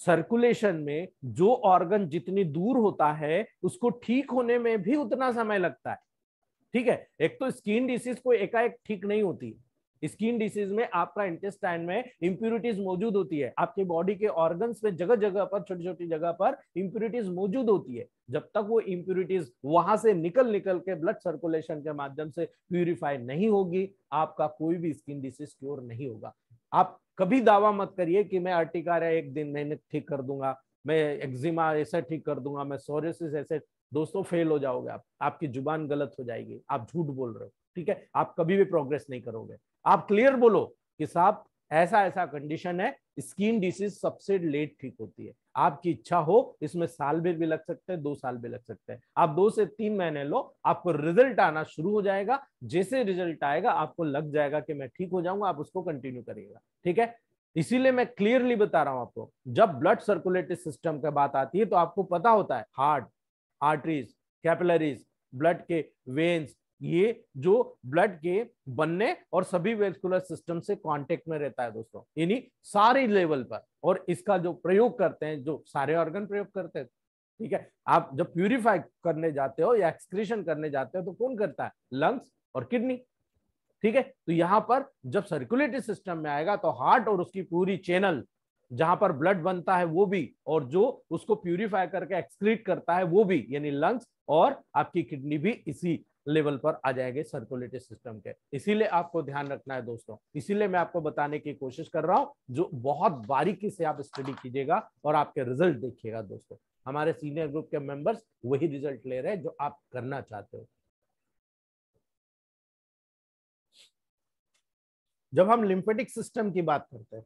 सर्कुलेशन में जो ऑर्गन जितनी दूर होता है उसको ठीक होने में भी उतना समय लगता है ठीक है एक तो स्किन डिसीज को एकाएक ठीक नहीं होती स्किन डिसीज में आपका इंटेस्टाइन में इंप्यूरिटीज मौजूद होती है आपके बॉडी के ऑर्गन्स में जगह जगह पर छोटी छोटी जगह पर इंप्यूरिटीज मौजूद होती है जब तक वो इंप्यूरिटीज वहां से निकल निकल के ब्लड सर्कुलेशन के माध्यम से प्यूरिफाई नहीं होगी आपका कोई भी स्किन डिसीज क्योर नहीं होगा आप कभी दावा मत करिए कि मैं अर्टिकारा एक दिन मैंने ठीक कर दूंगा मैं एक्जिमा ऐसा ठीक कर दूंगा मैं सोरेसिस ऐसे दोस्तों फेल हो जाओगे आप आपकी जुबान गलत हो जाएगी आप झूठ बोल रहे हो ठीक है आप कभी भी प्रोग्रेस नहीं करोगे आप क्लियर बोलो कि साहब ऐसा ऐसा कंडीशन है स्किन डिसीज सबसे लेट ठीक होती है आपकी इच्छा हो इसमें साल भी, भी लग सकते हैं दो साल भी लग सकते हैं आप दो से तीन महीने लो आपको रिजल्ट आना शुरू हो जाएगा जैसे रिजल्ट आएगा आपको लग जाएगा कि मैं ठीक हो जाऊंगा आप उसको कंटिन्यू करिएगा ठीक है इसीलिए मैं क्लियरली बता रहा हूं आपको जब ब्लड सर्कुलेटरी सिस्टम की बात आती है तो आपको पता होता है हार्ट आर्टरीज कैपिलरीज ब्लड के वेन्स ये जो ब्लड के बनने और सभी वेस्कुलर सिस्टम से कांटेक्ट में रहता है दोस्तों यानी सारे लेवल पर और इसका जो प्रयोग करते हैं जो सारे ऑर्गन प्रयोग करते हैं ठीक है आप जब प्यूरिफाई करने जाते हो या एक्सक्रीशन करने जाते हो तो कौन करता है लंग्स और किडनी ठीक है तो यहाँ पर जब सर्कुलेटरी सिस्टम में आएगा तो हार्ट और उसकी पूरी चैनल जहां पर ब्लड बनता है वो भी और जो उसको प्यूरिफाई करके एक्सक्रीट करता है वो भी यानी लंग्स और आपकी किडनी भी इसी लेवल पर आ जाएंगे सर्कुलेटरी सिस्टम के इसीलिए आपको ध्यान रखना है दोस्तों इसीलिए मैं आपको बताने की कोशिश कर रहा हूँ जो बहुत बारीकी से आप स्टडी कीजिएगा और आपके रिजल्ट देखिएगा दोस्तों हमारे सीनियर ग्रुप के मेंबर्स वही रिजल्ट ले रहे हैं जो आप करना चाहते हो जब हम लिम्फेटिक सिस्टम की बात करते हैं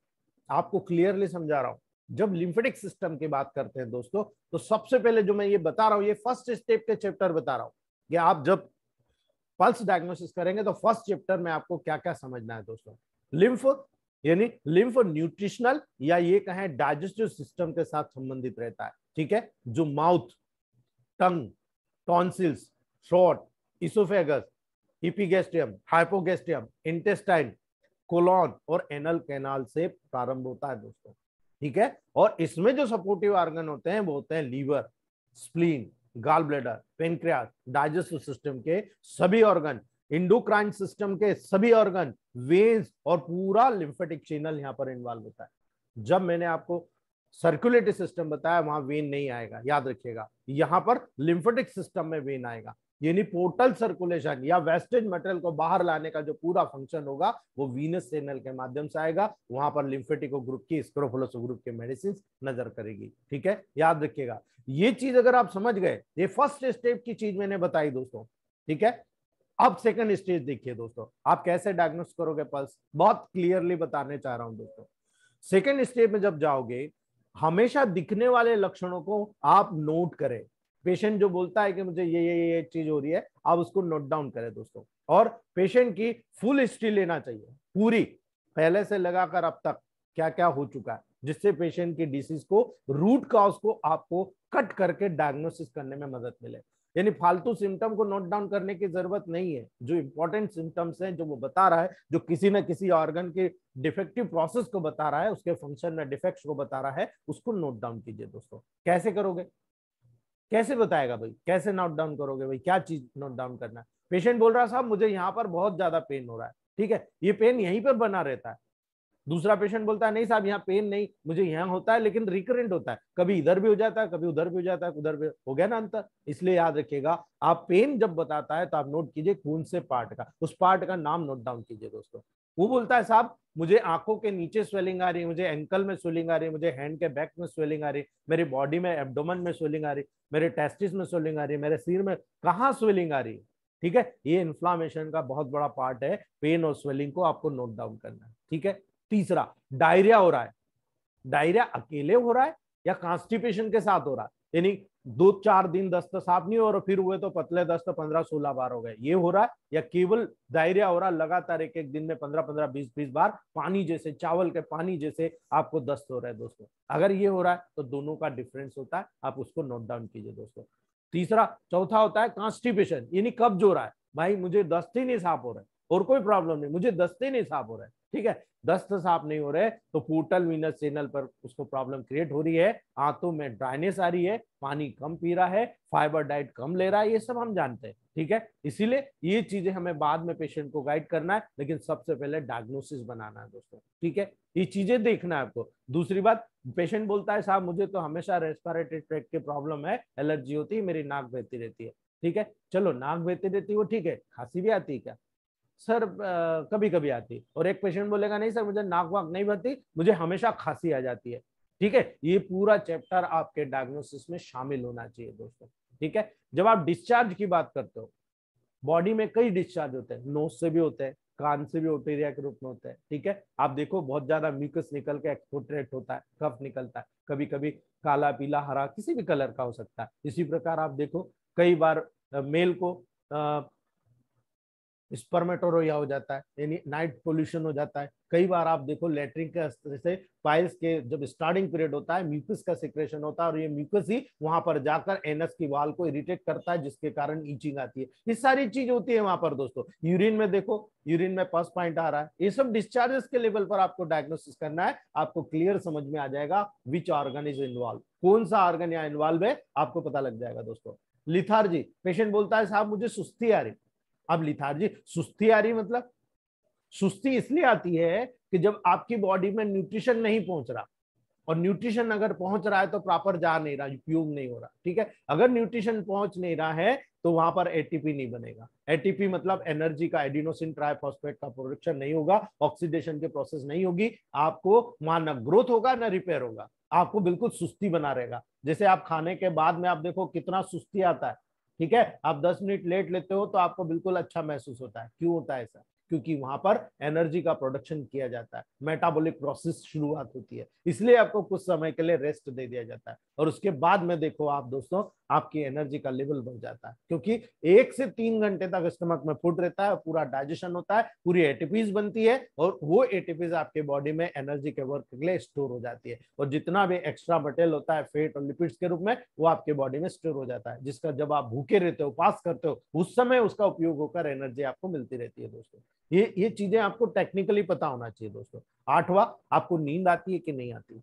आपको क्लियरली समझा रहा हूं जब लिम्फेटिक सिस्टम की बात करते हैं दोस्तों तो सबसे पहले जो मैं ये बता रहा हूं ये फर्स्ट स्टेप के चैप्टर बता रहा हूं कि आप जब पल्स डायग्नोसिस करेंगे तो फर्स्ट चैप्टर में आपको क्या क्या समझना है दोस्तों लिम्फ यानी लिम्फ न्यूट्रिशनल या ये कहें डाइजेस्टिव सिस्टम के साथ संबंधित रहता है ठीक है जो mouth tongue tonsils throat oesophagus epigastrium hypogastrium intestine colon और एनल कैनाल से प्रारंभ होता है दोस्तों ठीक है और इसमें जो सपोर्टिव आर्गन होते हैं वो होते हैं liver spleen gall bladder pancreas digestive system के सभी ऑर्गन इंडोक्राइन सिस्टम के सभी ऑर्गन वेन्स और पूरा लिम्फेटिक चैनल यहाँ पर इन्वॉल्व होता है जब मैंने आपको सर्कुलेटरी सिस्टम बताया वहां वेन नहीं आएगा याद रखिएगा यहाँ पर लिम्फेटिक सिस्टम में वेन आएगा यानी पोर्टल सर्कुलेशन या वेस्टेज मटेरियल को बाहर लाने का जो पूरा फंक्शन होगा वो वीनस सेनल के माध्यम से आएगा वहां पर लिम्फेटिको ग्रुप की स्क्रोफोलोसो ग्रुप के मेडिसिन नजर करेगी ठीक है याद रखिएगा ये चीज अगर आप समझ गए ये फर्स्ट स्टेप की चीज मैंने बताई दोस्तों ठीक है अब सेकंड स्टेज देखिए दोस्तों आप कैसे डायग्नोस करोगे पल्स बहुत क्लियरली बताने चाह रहा हूं दोस्तों सेकंड स्टेज में जब जाओगे हमेशा दिखने वाले लक्षणों को आप नोट करें पेशेंट जो बोलता है कि मुझे ये ये ये चीज हो रही है आप उसको नोट डाउन करें दोस्तों और पेशेंट की फुल हिस्ट्री लेना चाहिए पूरी पहले से लगाकर अब तक क्या क्या हो चुका है जिससे पेशेंट की डिसीज को रूट काउज को आपको कट करके डायग्नोसिस करने में मदद मिले यानी फालतू सिम्टम को नोट डाउन करने की जरूरत नहीं है जो इंपॉर्टेंट सिम्टम्स हैं जो वो बता रहा है जो किसी न किसी ऑर्गन के डिफेक्टिव प्रोसेस को बता रहा है उसके फंक्शन में डिफेक्ट्स को बता रहा है उसको नोट डाउन कीजिए दोस्तों कैसे करोगे कैसे बताएगा भाई कैसे नोट डाउन करोगे भाई क्या चीज नोट डाउन करना है पेशेंट बोल रहा है साहब मुझे यहाँ पर बहुत ज्यादा पेन हो रहा है ठीक है ये पेन यहीं पर बना रहता है दूसरा पेशेंट बोलता है नहीं साहब यहाँ पेन नहीं मुझे यहाँ होता है लेकिन रिकरेंट होता है कभी इधर भी हो जाता है कभी उधर भी हो जाता है उधर भी हो गया ना अंतर इसलिए याद रखिएगा आप पेन जब बताता है तो आप नोट कीजिए कौन से पार्ट का उस पार्ट का नाम नोट डाउन कीजिए दोस्तों वो बोलता है साहब मुझे आंखों के नीचे स्वेलिंग आ रही है मुझे एंकल में स्वेलिंग आ रही है मुझे हैंड के बैक में स्वेलिंग आ रही है मेरी बॉडी में एब्डोमन में स्वेलिंग आ रही है मेरे टेस्टिस में स्वेलिंग आ रही है मेरे सिर में कहाँ स्वेलिंग आ रही है ठीक है ये इन्फ्लामेशन का बहुत बड़ा पार्ट है पेन और स्वेलिंग को आपको नोट डाउन करना है ठीक है तीसरा डायरिया हो रहा है डायरिया अकेले हो रहा है या कॉन्स्टिपेशन के साथ हो रहा है यानी दो चार दिन दस्त साफ नहीं हो और फिर हुए तो पतले दस्त पंद्रह सोलह बार हो गए ये हो रहा है या केवल डायरिया हो रहा लगातार एक एक दिन में पंद्रह पंद्रह बीस बीस बार पानी जैसे चावल के पानी जैसे आपको दस्त हो रहा है दोस्तों अगर ये हो रहा है तो दोनों का डिफरेंस होता है आप उसको नोट डाउन कीजिए दोस्तों तीसरा चौथा होता है कॉन्स्टिपेशन यानी कब जो रहा है भाई मुझे दस्त ही नहीं साफ हो रहा है और कोई प्रॉब्लम नहीं मुझे दस्त ही नहीं साफ हो रहा है ठीक है दस्त साफ नहीं हो रहे तो पोर्टल वीनस चैनल पर उसको प्रॉब्लम क्रिएट हो रही है आंतों में ड्राइनेस आ रही है पानी कम पी रहा है फाइबर डाइट कम ले रहा है ये सब हम जानते हैं ठीक है इसीलिए ये चीजें हमें बाद में पेशेंट को गाइड करना है लेकिन सबसे पहले डायग्नोसिस बनाना है दोस्तों ठीक है ये चीजें देखना है आपको दूसरी बात पेशेंट बोलता है साहब मुझे तो हमेशा रेस्पायरेटरी ट्रैक की प्रॉब्लम है एलर्जी होती है मेरी नाक बहती रहती है ठीक है चलो नाक बहती रहती है वो ठीक है खांसी भी आती है क्या सर कभी कभी आती और एक पेशेंट बोलेगा नहीं सर मुझे नाक वाक नहीं बनती मुझे हमेशा खांसी आ जाती है ठीक है ये पूरा चैप्टर आपके डायग्नोसिस में शामिल होना चाहिए दोस्तों ठीक है जब आप डिस्चार्ज की बात करते हो बॉडी में कई डिस्चार्ज होते हैं नोज से भी होते हैं कान से भी ओटेरिया के रूप में होते हैं ठीक है आप देखो बहुत ज्यादा म्यूकस निकल के एक्सपोट्रेट होता है कफ निकलता है कभी कभी काला पीला हरा किसी भी कलर का हो सकता है इसी प्रकार आप देखो कई बार मेल को स्पर्मेटोरोया हो जाता है यानी नाइट पोल्यूशन हो जाता है कई बार आप देखो लेटरिन के से पाइल्स के जब स्टार्टिंग पीरियड होता है म्यूकस का सिक्रेशन होता है और ये म्यूकस ही वहां पर जाकर एनस की वाल को इरिटेट करता है जिसके कारण ईचिंग आती है ये सारी चीज होती है वहां पर दोस्तों यूरिन में देखो यूरिन में पस पॉइंट आ रहा है ये सब डिस्चार्जेस के लेवल पर आपको डायग्नोसिस करना है आपको क्लियर समझ में आ जाएगा विच ऑर्गन इज इन्वॉल्व कौन सा ऑर्गन यहाँ इन्वॉल्व है आपको पता लग जाएगा दोस्तों लिथार्जी पेशेंट बोलता है साहब मुझे सुस्ती आ रही अब लिथार्जी सुस्ती आ रही मतलब सुस्ती इसलिए आती है कि जब आपकी बॉडी में न्यूट्रिशन नहीं पहुंच रहा और न्यूट्रिशन अगर पहुंच रहा है तो प्रॉपर जा नहीं रहा उपयोग नहीं हो रहा ठीक है अगर न्यूट्रिशन पहुंच नहीं रहा है तो वहां पर एटीपी नहीं बनेगा एटीपी मतलब एनर्जी का एडिनोसिन ट्राइफॉस्फेट का प्रोडक्शन नहीं होगा ऑक्सीडेशन के प्रोसेस नहीं होगी आपको वहां ना ग्रोथ होगा ना रिपेयर होगा आपको बिल्कुल सुस्ती बना रहेगा जैसे आप खाने के बाद में आप देखो कितना सुस्ती आता है ठीक है आप दस मिनट लेट लेते हो तो आपको बिल्कुल अच्छा महसूस होता है क्यों होता है ऐसा क्योंकि वहां पर एनर्जी का प्रोडक्शन किया जाता है मेटाबॉलिक प्रोसेस शुरुआत होती है इसलिए आपको कुछ समय के लिए रेस्ट दे दिया जाता है और उसके बाद में देखो आप दोस्तों आपकी एनर्जी का लेवल बढ़ जाता है क्योंकि एक से तीन घंटे तक स्टमक में फूड रहता है पूरा डाइजेशन होता है पूरी एटीपीज बनती है और वो एटीपीज आपके बॉडी में एनर्जी के वर्क के लिए स्टोर हो जाती है और जितना भी एक्स्ट्रा मटेरियल होता है फेट और लिपिड्स के रूप में वो आपके बॉडी में स्टोर हो जाता है जिसका जब आप भूखे रहते हो पास करते हो उस समय उसका उपयोग होकर एनर्जी आपको मिलती रहती है दोस्तों ये ये चीजें आपको टेक्निकली पता होना चाहिए दोस्तों आठवा आपको नींद आती है कि नहीं आती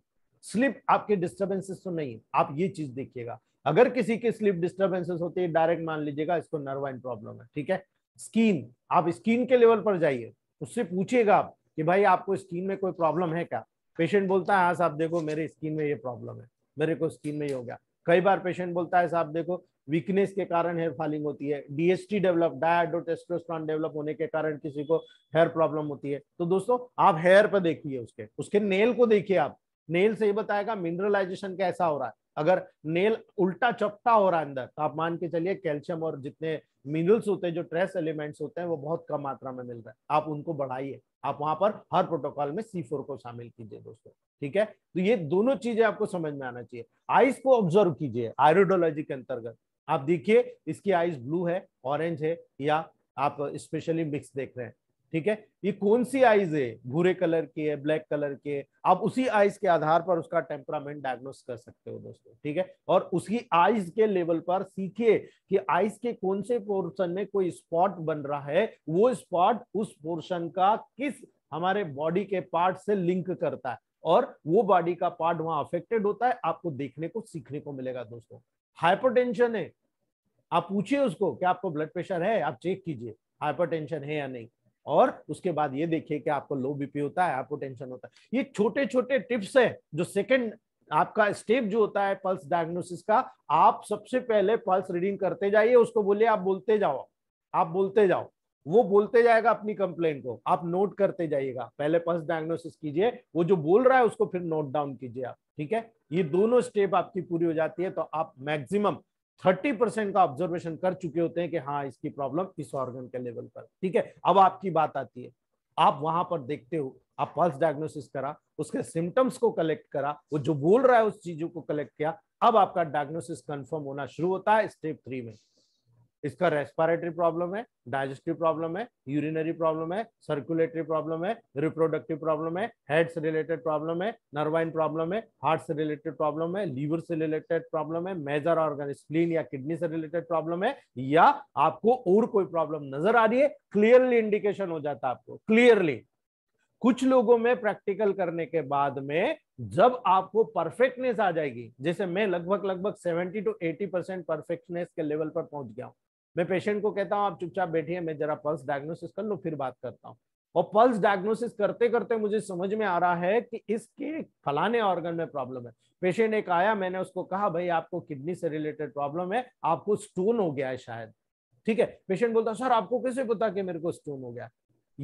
स्लिप आपके डिस्टर्बेंसेस तो नहीं आप ये चीज देखिएगा अगर किसी की स्लीप डिस्टर्बेंसेस होती है डायरेक्ट मान लीजिएगा इसको नर्वाइन प्रॉब्लम है ठीक है स्किन आप स्किन के लेवल पर जाइए उससे पूछिएगा आप कि भाई आपको स्किन में कोई प्रॉब्लम है क्या पेशेंट बोलता है हाँ साहब देखो मेरे स्किन में ये प्रॉब्लम है मेरे को स्किन में ये हो गया कई बार पेशेंट बोलता है साहब देखो वीकनेस के कारण हेयर फॉलिंग होती है डीएसटी डेवलप डायडोटेस्टोस्ट्रॉन डेवलप होने के कारण किसी को हेयर प्रॉब्लम होती है तो दोस्तों आप हेयर पर देखिए उसके उसके नेल को देखिए आप नेल से ही बताएगा मिनरलाइजेशन कैसा हो रहा है अगर नेल उल्टा चपटा हो रहा है अंदर तो आप मान के चलिए कैल्शियम और जितने मिनरल्स होते हैं जो ट्रेस एलिमेंट्स होते हैं वो बहुत कम मात्रा में मिल रहा है आप उनको बढ़ाइए आप वहां पर हर प्रोटोकॉल में सी को शामिल कीजिए दोस्तों ठीक है तो ये दोनों चीजें आपको समझ में आना चाहिए आइस को ऑब्जर्व कीजिए आयरोडोलॉजी के अंतर्गत आप देखिए इसकी आइस ब्लू है ऑरेंज है या आप स्पेशली मिक्स देख रहे हैं ठीक है ये कौन सी आइज है भूरे कलर की है ब्लैक कलर की है आप उसी आईज के आधार पर उसका टेम्परामेंट डायग्नोस कर सकते हो दोस्तों ठीक है और उसकी आइज के लेवल पर सीखिए कि आईज के कौन से पोर्शन में कोई स्पॉट बन रहा है वो स्पॉट उस पोर्शन का किस हमारे बॉडी के पार्ट से लिंक करता है और वो बॉडी का पार्ट वहां अफेक्टेड होता है आपको देखने को सीखने को मिलेगा दोस्तों हाइपरटेंशन है आप पूछिए उसको क्या आपको ब्लड प्रेशर है आप चेक कीजिए हाइपरटेंशन है या नहीं और उसके बाद ये देखिए कि आपको लो बीपी होता है आपको टेंशन होता है ये छोटे छोटे टिप्स है जो सेकंड आपका स्टेप जो होता है पल्स डायग्नोसिस का आप सबसे पहले पल्स रीडिंग करते जाइए उसको बोलिए आप बोलते जाओ आप बोलते जाओ वो बोलते जाएगा अपनी कंप्लेन को आप नोट करते जाइएगा पहले पल्स डायग्नोसिस कीजिए वो जो बोल रहा है उसको फिर नोट डाउन कीजिए आप ठीक है ये दोनों स्टेप आपकी पूरी हो जाती है तो आप मैक्सिमम थर्टी परसेंट का ऑब्जर्वेशन कर चुके होते हैं कि हाँ इसकी प्रॉब्लम इस ऑर्गन के लेवल पर ठीक है अब आपकी बात आती है आप वहां पर देखते हो आप पल्स डायग्नोसिस करा उसके सिम्टम्स को कलेक्ट करा वो जो बोल रहा है उस चीजों को कलेक्ट किया अब आपका डायग्नोसिस कंफर्म होना शुरू होता है स्टेप थ्री में इसका रेस्पिरेटरी प्रॉब्लम है डाइजेस्टिव प्रॉब्लम है यूरिनरी प्रॉब्लम है सर्कुलेटरी प्रॉब्लम है रिप्रोडक्टिव प्रॉब्लम है हेड से रिलेटेड प्रॉब्लम है नर्वाइन प्रॉब्लम है हार्ट से रिलेटेड प्रॉब्लम है लीवर से रिलेटेड प्रॉब्लम है मेजर ऑर्गन स्प्लीन या किडनी से रिलेटेड प्रॉब्लम है या आपको और कोई प्रॉब्लम नजर आ रही है क्लियरली इंडिकेशन हो जाता है आपको क्लियरली कुछ लोगों में प्रैक्टिकल करने के बाद में जब आपको परफेक्टनेस आ जाएगी जैसे मैं लगभग लगभग 70 टू 80 परसेंट परफेक्टनेस के लेवल पर पहुंच गया हूं मैं पेशेंट को कहता हूँ आप चुपचाप बैठिए मैं जरा पल्स डायग्नोसिस कर लो फिर बात करता हूँ और पल्स डायग्नोसिस करते करते मुझे समझ में आ रहा है कि इसके फलाने ऑर्गन में प्रॉब्लम है पेशेंट एक आया मैंने उसको कहा भाई आपको किडनी से रिलेटेड प्रॉब्लम है आपको स्टोन हो गया है शायद ठीक है पेशेंट बोलता सर आपको कैसे पता कि मेरे को स्टोन हो गया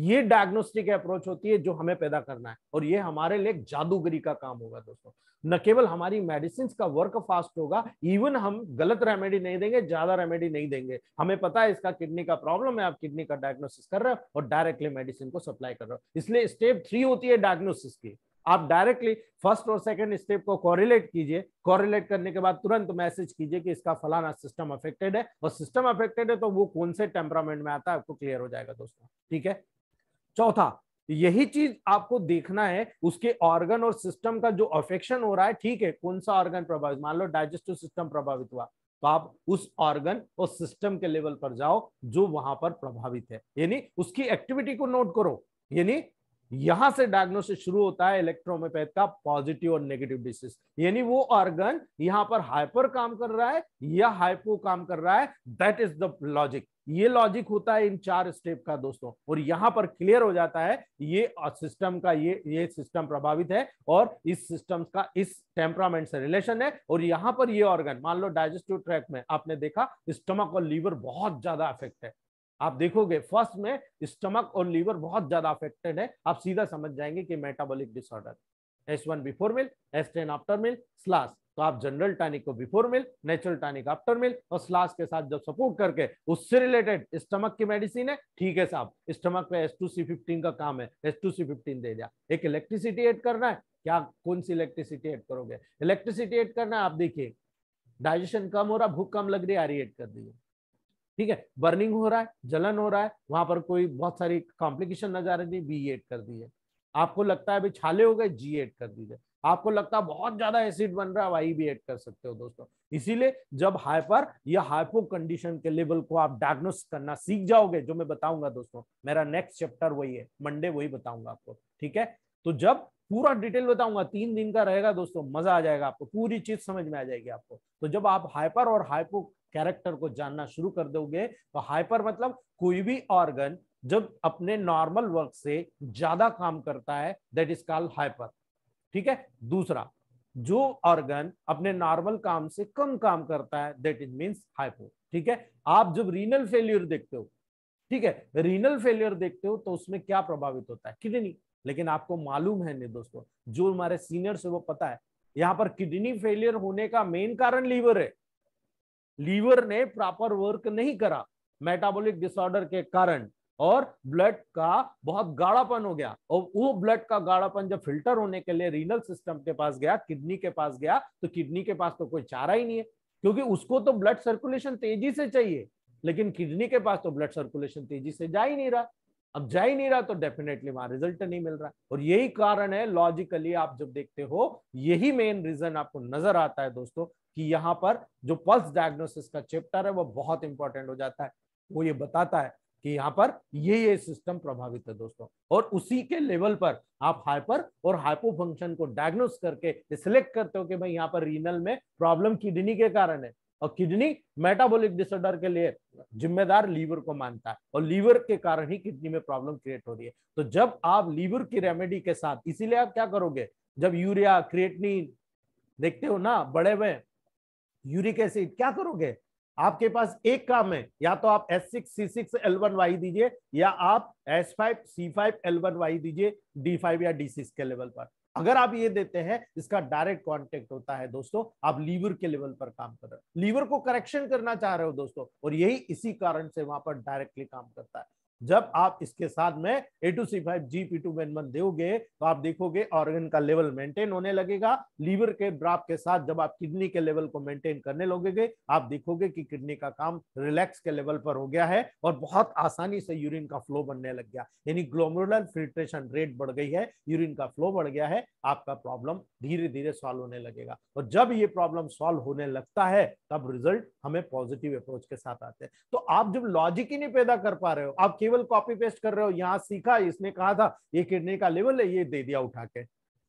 ये डायग्नोस्टिक अप्रोच होती है जो हमें पैदा करना है और ये हमारे लिए जादूगरी का काम होगा दोस्तों न केवल हमारी मेडिसिन का वर्क फास्ट होगा इवन हम गलत रेमेडी नहीं देंगे ज्यादा रेमेडी नहीं देंगे हमें पता है इसका किडनी का प्रॉब्लम है आप किडनी का डायग्नोसिस कर रहे हो और डायरेक्टली मेडिसिन को सप्लाई कर रहे हो इसलिए स्टेप थ्री होती है डायग्नोसिस की आप डायरेक्टली फर्स्ट और सेकंड स्टेप को कोरिलेट कीजिए कोरिलेट करने के बाद तुरंत मैसेज कीजिए कि इसका फलाना सिस्टम अफेक्टेड है और सिस्टम अफेक्टेड है तो वो कौन से टेम्परामेंट में आता है आपको क्लियर हो जाएगा दोस्तों ठीक है चौथा यही चीज आपको देखना है उसके ऑर्गन और सिस्टम का जो अफेक्शन हो रहा है ठीक है कौन सा ऑर्गन प्रभावित मान लो डाइजेस्टिव सिस्टम प्रभावित हुआ तो आप उस ऑर्गन और सिस्टम के लेवल पर जाओ जो वहां पर प्रभावित है यानी उसकी एक्टिविटी को नोट करो यानी यहां से डायग्नोसिस शुरू होता है इलेक्ट्रोमोपैथ का पॉजिटिव और नेगेटिव डिसीज यानी वो ऑर्गन यहां पर हाइपर काम कर रहा है या हाइपो काम कर रहा है दैट इज द लॉजिक ये लॉजिक होता है इन चार स्टेप का दोस्तों और यहां पर क्लियर हो जाता है ये सिस्टम का ये ये सिस्टम प्रभावित है और इस सिस्टम का इस टेम्परामेंट से रिलेशन है और यहां पर ये ऑर्गन मान लो डाइजेस्टिव ट्रैक में आपने देखा स्टमक और लीवर बहुत ज्यादा अफेक्ट है आप देखोगे फर्स्ट में स्टमक और लीवर बहुत ज्यादा अफेक्टेड है आप सीधा समझ जाएंगे कि metabolic disorder S one before meal S ten after meal स्लास तो आप जनरल टैनिक को before meal natural tonic after meal और स्लास के साथ जब सपोर्ट करके उससे रिलेटेड स्टमक की मेडिसिन है ठीक है साहब स्टमक पे एस टू सी फिफ्टीन का काम है एस टू सी फिफ्टीन दे दिया एक इलेक्ट्रिसिटी एड करना है क्या कौन सी इलेक्ट्रिसिटी एड करोगे इलेक्ट्रिसिटी एड करना है आप देखिए डाइजेशन कम हो रहा भूख कम लग रही है आरिएट कर दीजिए ठीक है बर्निंग हो रहा है जलन हो रहा है वहां पर कोई बहुत सारी कॉम्प्लिकेशन नजर आ रही बी एड कर दी है आपको लगता है अभी छाले हो गए जी एड कर दीजिए आपको लगता है बहुत ज्यादा एसिड बन रहा है वाई भी एड कर सकते हो दोस्तों इसीलिए जब हाइपर या हाइपो कंडीशन के लेवल को आप डायग्नोस करना सीख जाओगे जो मैं बताऊंगा दोस्तों मेरा नेक्स्ट चैप्टर वही है मंडे वही बताऊंगा आपको ठीक है तो जब पूरा डिटेल बताऊंगा तीन दिन का रहेगा दोस्तों मजा आ जाएगा आपको पूरी चीज समझ में आ जाएगी आपको तो जब आप हाइपर और हाइपो कैरेक्टर को जानना शुरू कर दोगे तो हाइपर मतलब कोई भी ऑर्गन जब अपने नॉर्मल वर्क से ज्यादा काम करता है दैट इज कॉल्ड हाइपर ठीक है दूसरा जो ऑर्गन अपने नॉर्मल काम से कम काम करता है दैट इज मीन्स हाइपो ठीक है आप जब रीनल फेल्यूर देखते हो ठीक है रीनल फेल्यूर देखते हो तो उसमें क्या प्रभावित होता है किडनी लेकिन आपको मालूम है नहीं दोस्तों जो हमारे सीनियर है वो पता है यहां पर किडनी फेलियर होने का मेन कारण लीवर है लीवर ने प्रॉपर वर्क नहीं करा मेटाबॉलिक डिसऑर्डर के कारण और ब्लड का बहुत गाढ़ापन हो गया और वो ब्लड का गाढ़ापन जब फिल्टर होने के लिए रीनल सिस्टम के पास गया किडनी के पास गया तो किडनी के पास तो कोई चारा ही नहीं है क्योंकि उसको तो ब्लड सर्कुलेशन तेजी से चाहिए लेकिन किडनी के पास तो ब्लड सर्कुलेशन तेजी से जा ही नहीं रहा अब जा ही नहीं रहा तो डेफिनेटली वहां रिजल्ट नहीं मिल रहा और यही कारण है लॉजिकली आप जब देखते हो यही मेन रीजन आपको नजर आता है दोस्तों कि यहां पर जो पल्स डायग्नोसिस का चैप्टर है वो बहुत इंपॉर्टेंट हो जाता है वो ये बताता है कि यहाँ पर ये ये सिस्टम प्रभावित है दोस्तों और उसी के लेवल पर आप हाइपर और हाइपो फंक्शन को डायग्नोस करके सिलेक्ट करते हो कि भाई यहाँ पर रीनल में प्रॉब्लम किडनी के कारण है और किडनी मेटाबॉलिक डिसऑर्डर के लिए जिम्मेदार लीवर को मानता है और लीवर के कारण ही किडनी में प्रॉब्लम क्रिएट हो रही है तो जब आप लीवर की रेमेडी के साथ इसीलिए आप क्या करोगे जब यूरिया क्रिएटनी देखते हो ना बड़े में यूरिक एसिड क्या करोगे आपके पास एक काम है या तो आप S six C six L one Y दीजिए या आप S five C five L one Y दीजिए डी फाइव या डी सिक्स के लेवल पर अगर आप ये देते हैं इसका डायरेक्ट कांटेक्ट होता है दोस्तों आप लीवर के लेवल पर काम कर रहे हो लीवर को करेक्शन करना चाह रहे हो दोस्तों और यही इसी कारण से वहां पर डायरेक्टली काम करता है जब आप इसके साथ में A two C five G P two one दोगे तो आप देखोगे ऑर्गन का लेवल मेंटेन होने लगेगा लीवर के ड्रॉप के साथ जब आप किडनी के लेवल को मेंटेन करने लगोगे आप देखोगे कि किडनी का काम रिलैक्स के लेवल पर हो गया है और बहुत आसानी से यूरिन का फ्लो बनने लग गया यानी ग्लोमुलर फिल्ट्रेशन रेट बढ़ गई है यूरिन का फ्लो बढ़ गया है आपका प्रॉब्लम धीरे धीरे सॉल्व होने लगेगा और जब ये प्रॉब्लम सॉल्व होने लगता है तब रिजल्ट हमें पॉजिटिव अप्रोच के साथ आते हैं तो आप जब लॉजिक ही नहीं पैदा कर पा रहे हो आप केवल कॉपी पेस्ट कर रहे हो यहाँ सीखा इसने कहा था ये किडनी का लेवल है ये दे दिया उठा के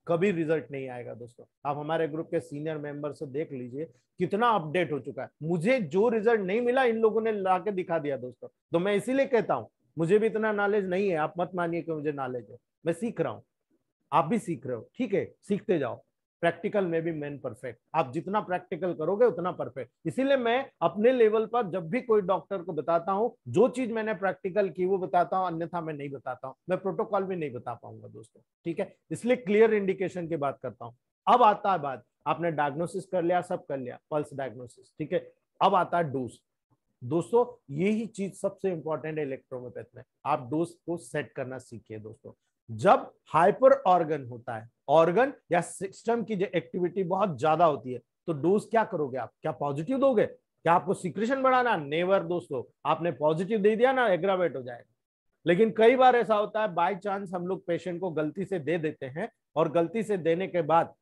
कभी रिजल्ट नहीं आएगा दोस्तों आप हमारे ग्रुप के सीनियर मेंबर से देख लीजिए कितना अपडेट हो चुका है मुझे जो रिजल्ट नहीं मिला इन लोगों ने ला के दिखा दिया दोस्तों तो मैं इसीलिए कहता हूँ मुझे भी इतना नॉलेज नहीं है आप मत मानिए कि मुझे नॉलेज है मैं सीख रहा हूँ आप भी सीख रहे हो ठीक है सीखते जाओ प्रैक्टिकल में भी मैन परफेक्ट आप जितना प्रैक्टिकल करोगे उतना परफेक्ट इसीलिए मैं अपने लेवल पर जब भी कोई डॉक्टर को बताता हूँ जो चीज मैंने प्रैक्टिकल की वो बताता हूँ अन्यथा मैं नहीं बताता हूँ मैं प्रोटोकॉल भी नहीं बता पाऊंगा दोस्तों ठीक है इसलिए क्लियर इंडिकेशन की बात करता हूँ अब आता है बात आपने डायग्नोसिस कर लिया सब कर लिया पल्स डायग्नोसिस ठीक है अब आता है डोज दोस्तों यही चीज सबसे इंपॉर्टेंट है इलेक्ट्रोमोपैथ में आप डोज को सेट करना सीखिए दोस्तों जब हाइपर ऑर्गन होता है ऑर्गन या सिस्टम की जो एक्टिविटी बहुत ज्यादा होती है तो डोज क्या करोगे आप क्या पॉजिटिव दोगे क्या आपको सिक्रेशन बढ़ाना नेवर दोस्तों आपने पॉजिटिव दे दिया ना एग्रावेट हो जाएगा लेकिन कई बार ऐसा होता है बाय चांस हम लोग पेशेंट को गलती से दे देते हैं और गलती से देने के बाद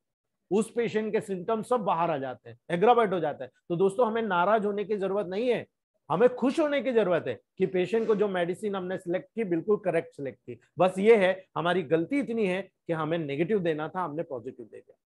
उस पेशेंट के सिम्टम सब बाहर आ जाते हैं एग्रावेट हो जाता है तो दोस्तों हमें नाराज होने की जरूरत नहीं है हमें खुश होने की जरूरत है कि पेशेंट को जो मेडिसिन हमने सिलेक्ट की बिल्कुल करेक्ट सिलेक्ट की बस ये है हमारी गलती इतनी है कि हमें नेगेटिव देना था हमने पॉजिटिव दे दिया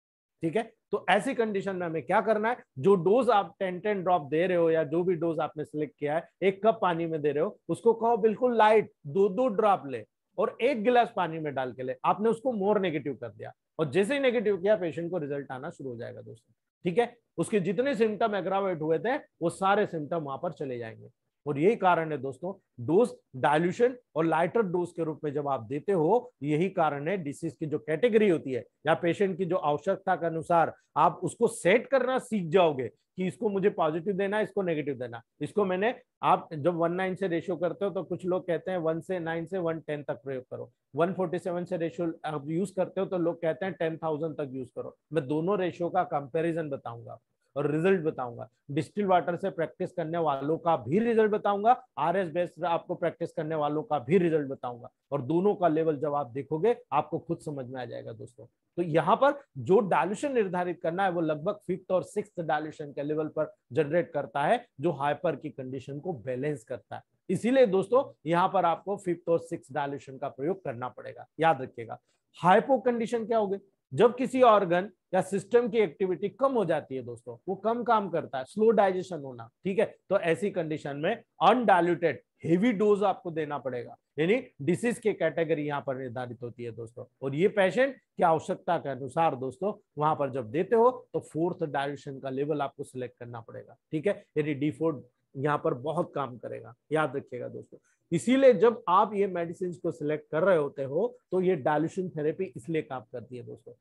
ठीक है तो ऐसी कंडीशन में हमें क्या करना है जो डोज आप टेन टेन ड्रॉप दे रहे हो या जो भी डोज आपने सिलेक्ट किया है एक कप पानी में दे रहे हो उसको कहो बिल्कुल लाइट दो दो ड्रॉप ले और एक गिलास पानी में डाल के ले आपने उसको मोर नेगेटिव कर दिया और जैसे ही नेगेटिव किया पेशेंट को रिजल्ट आना शुरू हो जाएगा दोस्तों ठीक है उसके जितने सिम्टम एग्रावेट हुए थे वो सारे सिम्टम वहां पर चले जाएंगे और यही कारण है दोस्तों डोज डाइल्यूशन और लाइटर डोज के रूप में जब आप देते हो यही कारण है डिसीज की जो कैटेगरी होती है या पेशेंट की जो आवश्यकता के अनुसार आप उसको सेट करना सीख जाओगे कि इसको मुझे पॉजिटिव देना है इसको नेगेटिव देना इसको मैंने आप जब वन नाइन से रेशियो करते हो तो कुछ लोग कहते हैं वन से नाइन से वन टेन तक प्रयोग करो वन फोर्टी सेवन से रेशियो आप यूज करते हो तो लोग कहते हैं टेन थाउजेंड तक यूज करो मैं दोनों रेशियो का कंपेरिजन बताऊंगा आपको और रिजल्ट बताऊंगा डिस्टिल वाटर से प्रैक्टिस करने वालों का भी रिजल्ट बताऊंगा आर एस बेस्ड आपको प्रैक्टिस करने वालों का भी रिजल्ट बताऊंगा और दोनों का लेवल जब आप देखोगे आपको खुद समझ में आ जाएगा दोस्तों तो यहाँ पर जो डायल्यूशन निर्धारित करना है वो लगभग फिफ्थ और सिक्स डायल्यूशन के लेवल पर जनरेट करता है जो हाइपर की कंडीशन को बैलेंस करता है इसीलिए दोस्तों यहाँ पर आपको फिफ्थ और सिक्स डायल्यूशन का प्रयोग करना पड़ेगा याद रखिएगा हाइपो कंडीशन क्या हो गए जब किसी ऑर्गन या सिस्टम की एक्टिविटी कम हो जाती है दोस्तों वो कम काम करता है स्लो डाइजेशन होना ठीक है तो ऐसी कंडीशन में अनडाइल्यूटेड हेवी डोज आपको देना पड़ेगा यानी डिसीज के कैटेगरी यहाँ पर निर्धारित होती है दोस्तों और ये पेशेंट की आवश्यकता के अनुसार दोस्तों वहां पर जब देते हो तो फोर्थ डाइल्यूशन का लेवल आपको सिलेक्ट करना पड़ेगा ठीक है यानी डिफोर्ट यहाँ पर बहुत काम करेगा याद रखिएगा दोस्तों इसीलिए जब आप ये मेडिसिन को सिलेक्ट कर रहे होते हो तो ये डायलिशन थेरेपी इसलिए काम करती है दोस्तों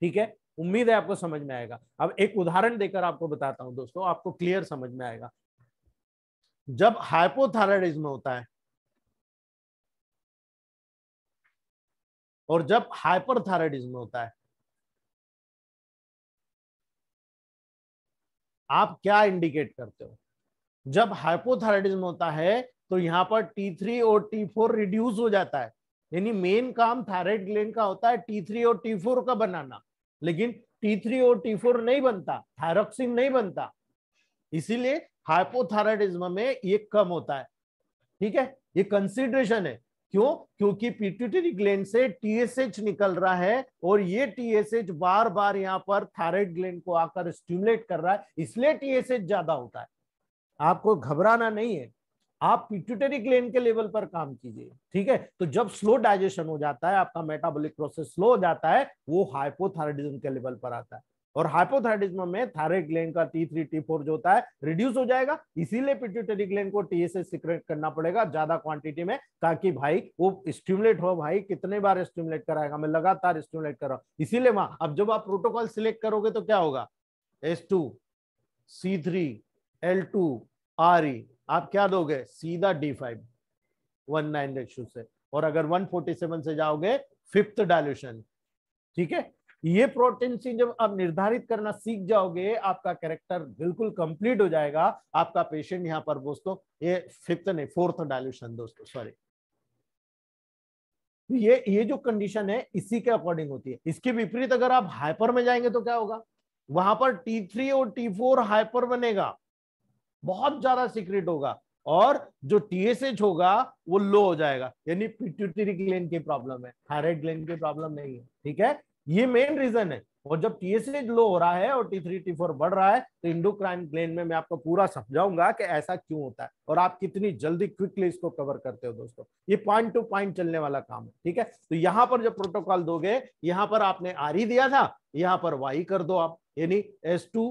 ठीक है उम्मीद है आपको समझ में आएगा अब एक उदाहरण देकर आपको बताता हूं दोस्तों आपको क्लियर समझ में आएगा जब हाइपोथायराइडिज्म होता है और जब हाइपरथायराइडिज्म होता है आप क्या इंडिकेट करते हो जब हाइपोथायराइडिज्म होता है तो यहाँ पर T3 और T4 फोर रिड्यूस हो जाता है यानी मेन काम थायराइड ग्लैंड का होता है T3 और T4 का बनाना लेकिन T3 और T4 नहीं बनता थायरोक्सिन नहीं बनता इसीलिए हाइपोथायराइडिज्म में ये कम होता है ठीक है ये कंसिडरेशन है क्यों क्योंकि पिट्यूटरी ग्लैंड से टीएसएच निकल रहा है और ये टीएसएच बार बार यहाँ पर थायराइड ग्लैंड को आकर स्टिमुलेट कर रहा है इसलिए टीएसएच ज्यादा होता है आपको घबराना नहीं है आप पिट्यूटरी ग्लैंड के लेवल पर काम कीजिए ठीक है तो जब स्लो डाइजेशन हो जाता है आपका मेटाबॉलिक प्रोसेस स्लो हो जाता है वो हाइपोथायरॉइडिज्म के लेवल पर आता है और हाइपोथायरॉइडिज्म में थायराइड ग्लैंड का टी थ्री टी फोर जो होता है रिड्यूस हो जाएगा इसीलिए पिट्यूटरी ग्लैंड को टीएसएस सिक्रेट करना पड़ेगा ज्यादा क्वांटिटी में ताकि भाई वो स्टिमुलेट हो भाई कितने बार स्टिमुलेट कराएगा मैं लगातार स्टिमुलेट कर रहा हूं इसीलिए वहां अब जब आप प्रोटोकॉल सिलेक्ट करोगे तो क्या होगा S two C three L two R E आप क्या दोगे सीधा डी फाइव वन नाइन से और अगर 147 से जाओगे फिफ्थ डायल्यूशन ठीक है ये प्रोटेंसी जब आप निर्धारित करना सीख जाओगे आपका कैरेक्टर बिल्कुल कंप्लीट हो जाएगा आपका पेशेंट यहां पर दोस्तों ये फिफ्थ नहीं फोर्थ डायल्यूशन दोस्तों सॉरी ये ये जो कंडीशन है इसी के अकॉर्डिंग होती है इसके विपरीत अगर आप हाइपर में जाएंगे तो क्या होगा वहां पर T3 और T4 हाइपर बनेगा बहुत ज्यादा सीक्रेट होगा और जो टीएसएच होगा वो लो हो जाएगा यानी पिट्यूटरी ग्लैंड की प्रॉब्लम है थायराइड ग्लैंड की प्रॉब्लम नहीं है ठीक है ये मेन रीजन है और जब टीएसएच लो हो रहा है और टी थ्री टी फोर बढ़ रहा है तो इंडोक्राइन ग्लैंड में मैं आपको पूरा समझाऊंगा कि ऐसा क्यों होता है और आप कितनी जल्दी क्विकली इसको कवर करते हो दोस्तों ये पॉइंट टू पॉइंट चलने वाला काम है ठीक है तो यहाँ पर जब प्रोटोकॉल दोगे यहाँ पर आपने आर ही e दिया था यहाँ पर वाई कर दो आप यानी S two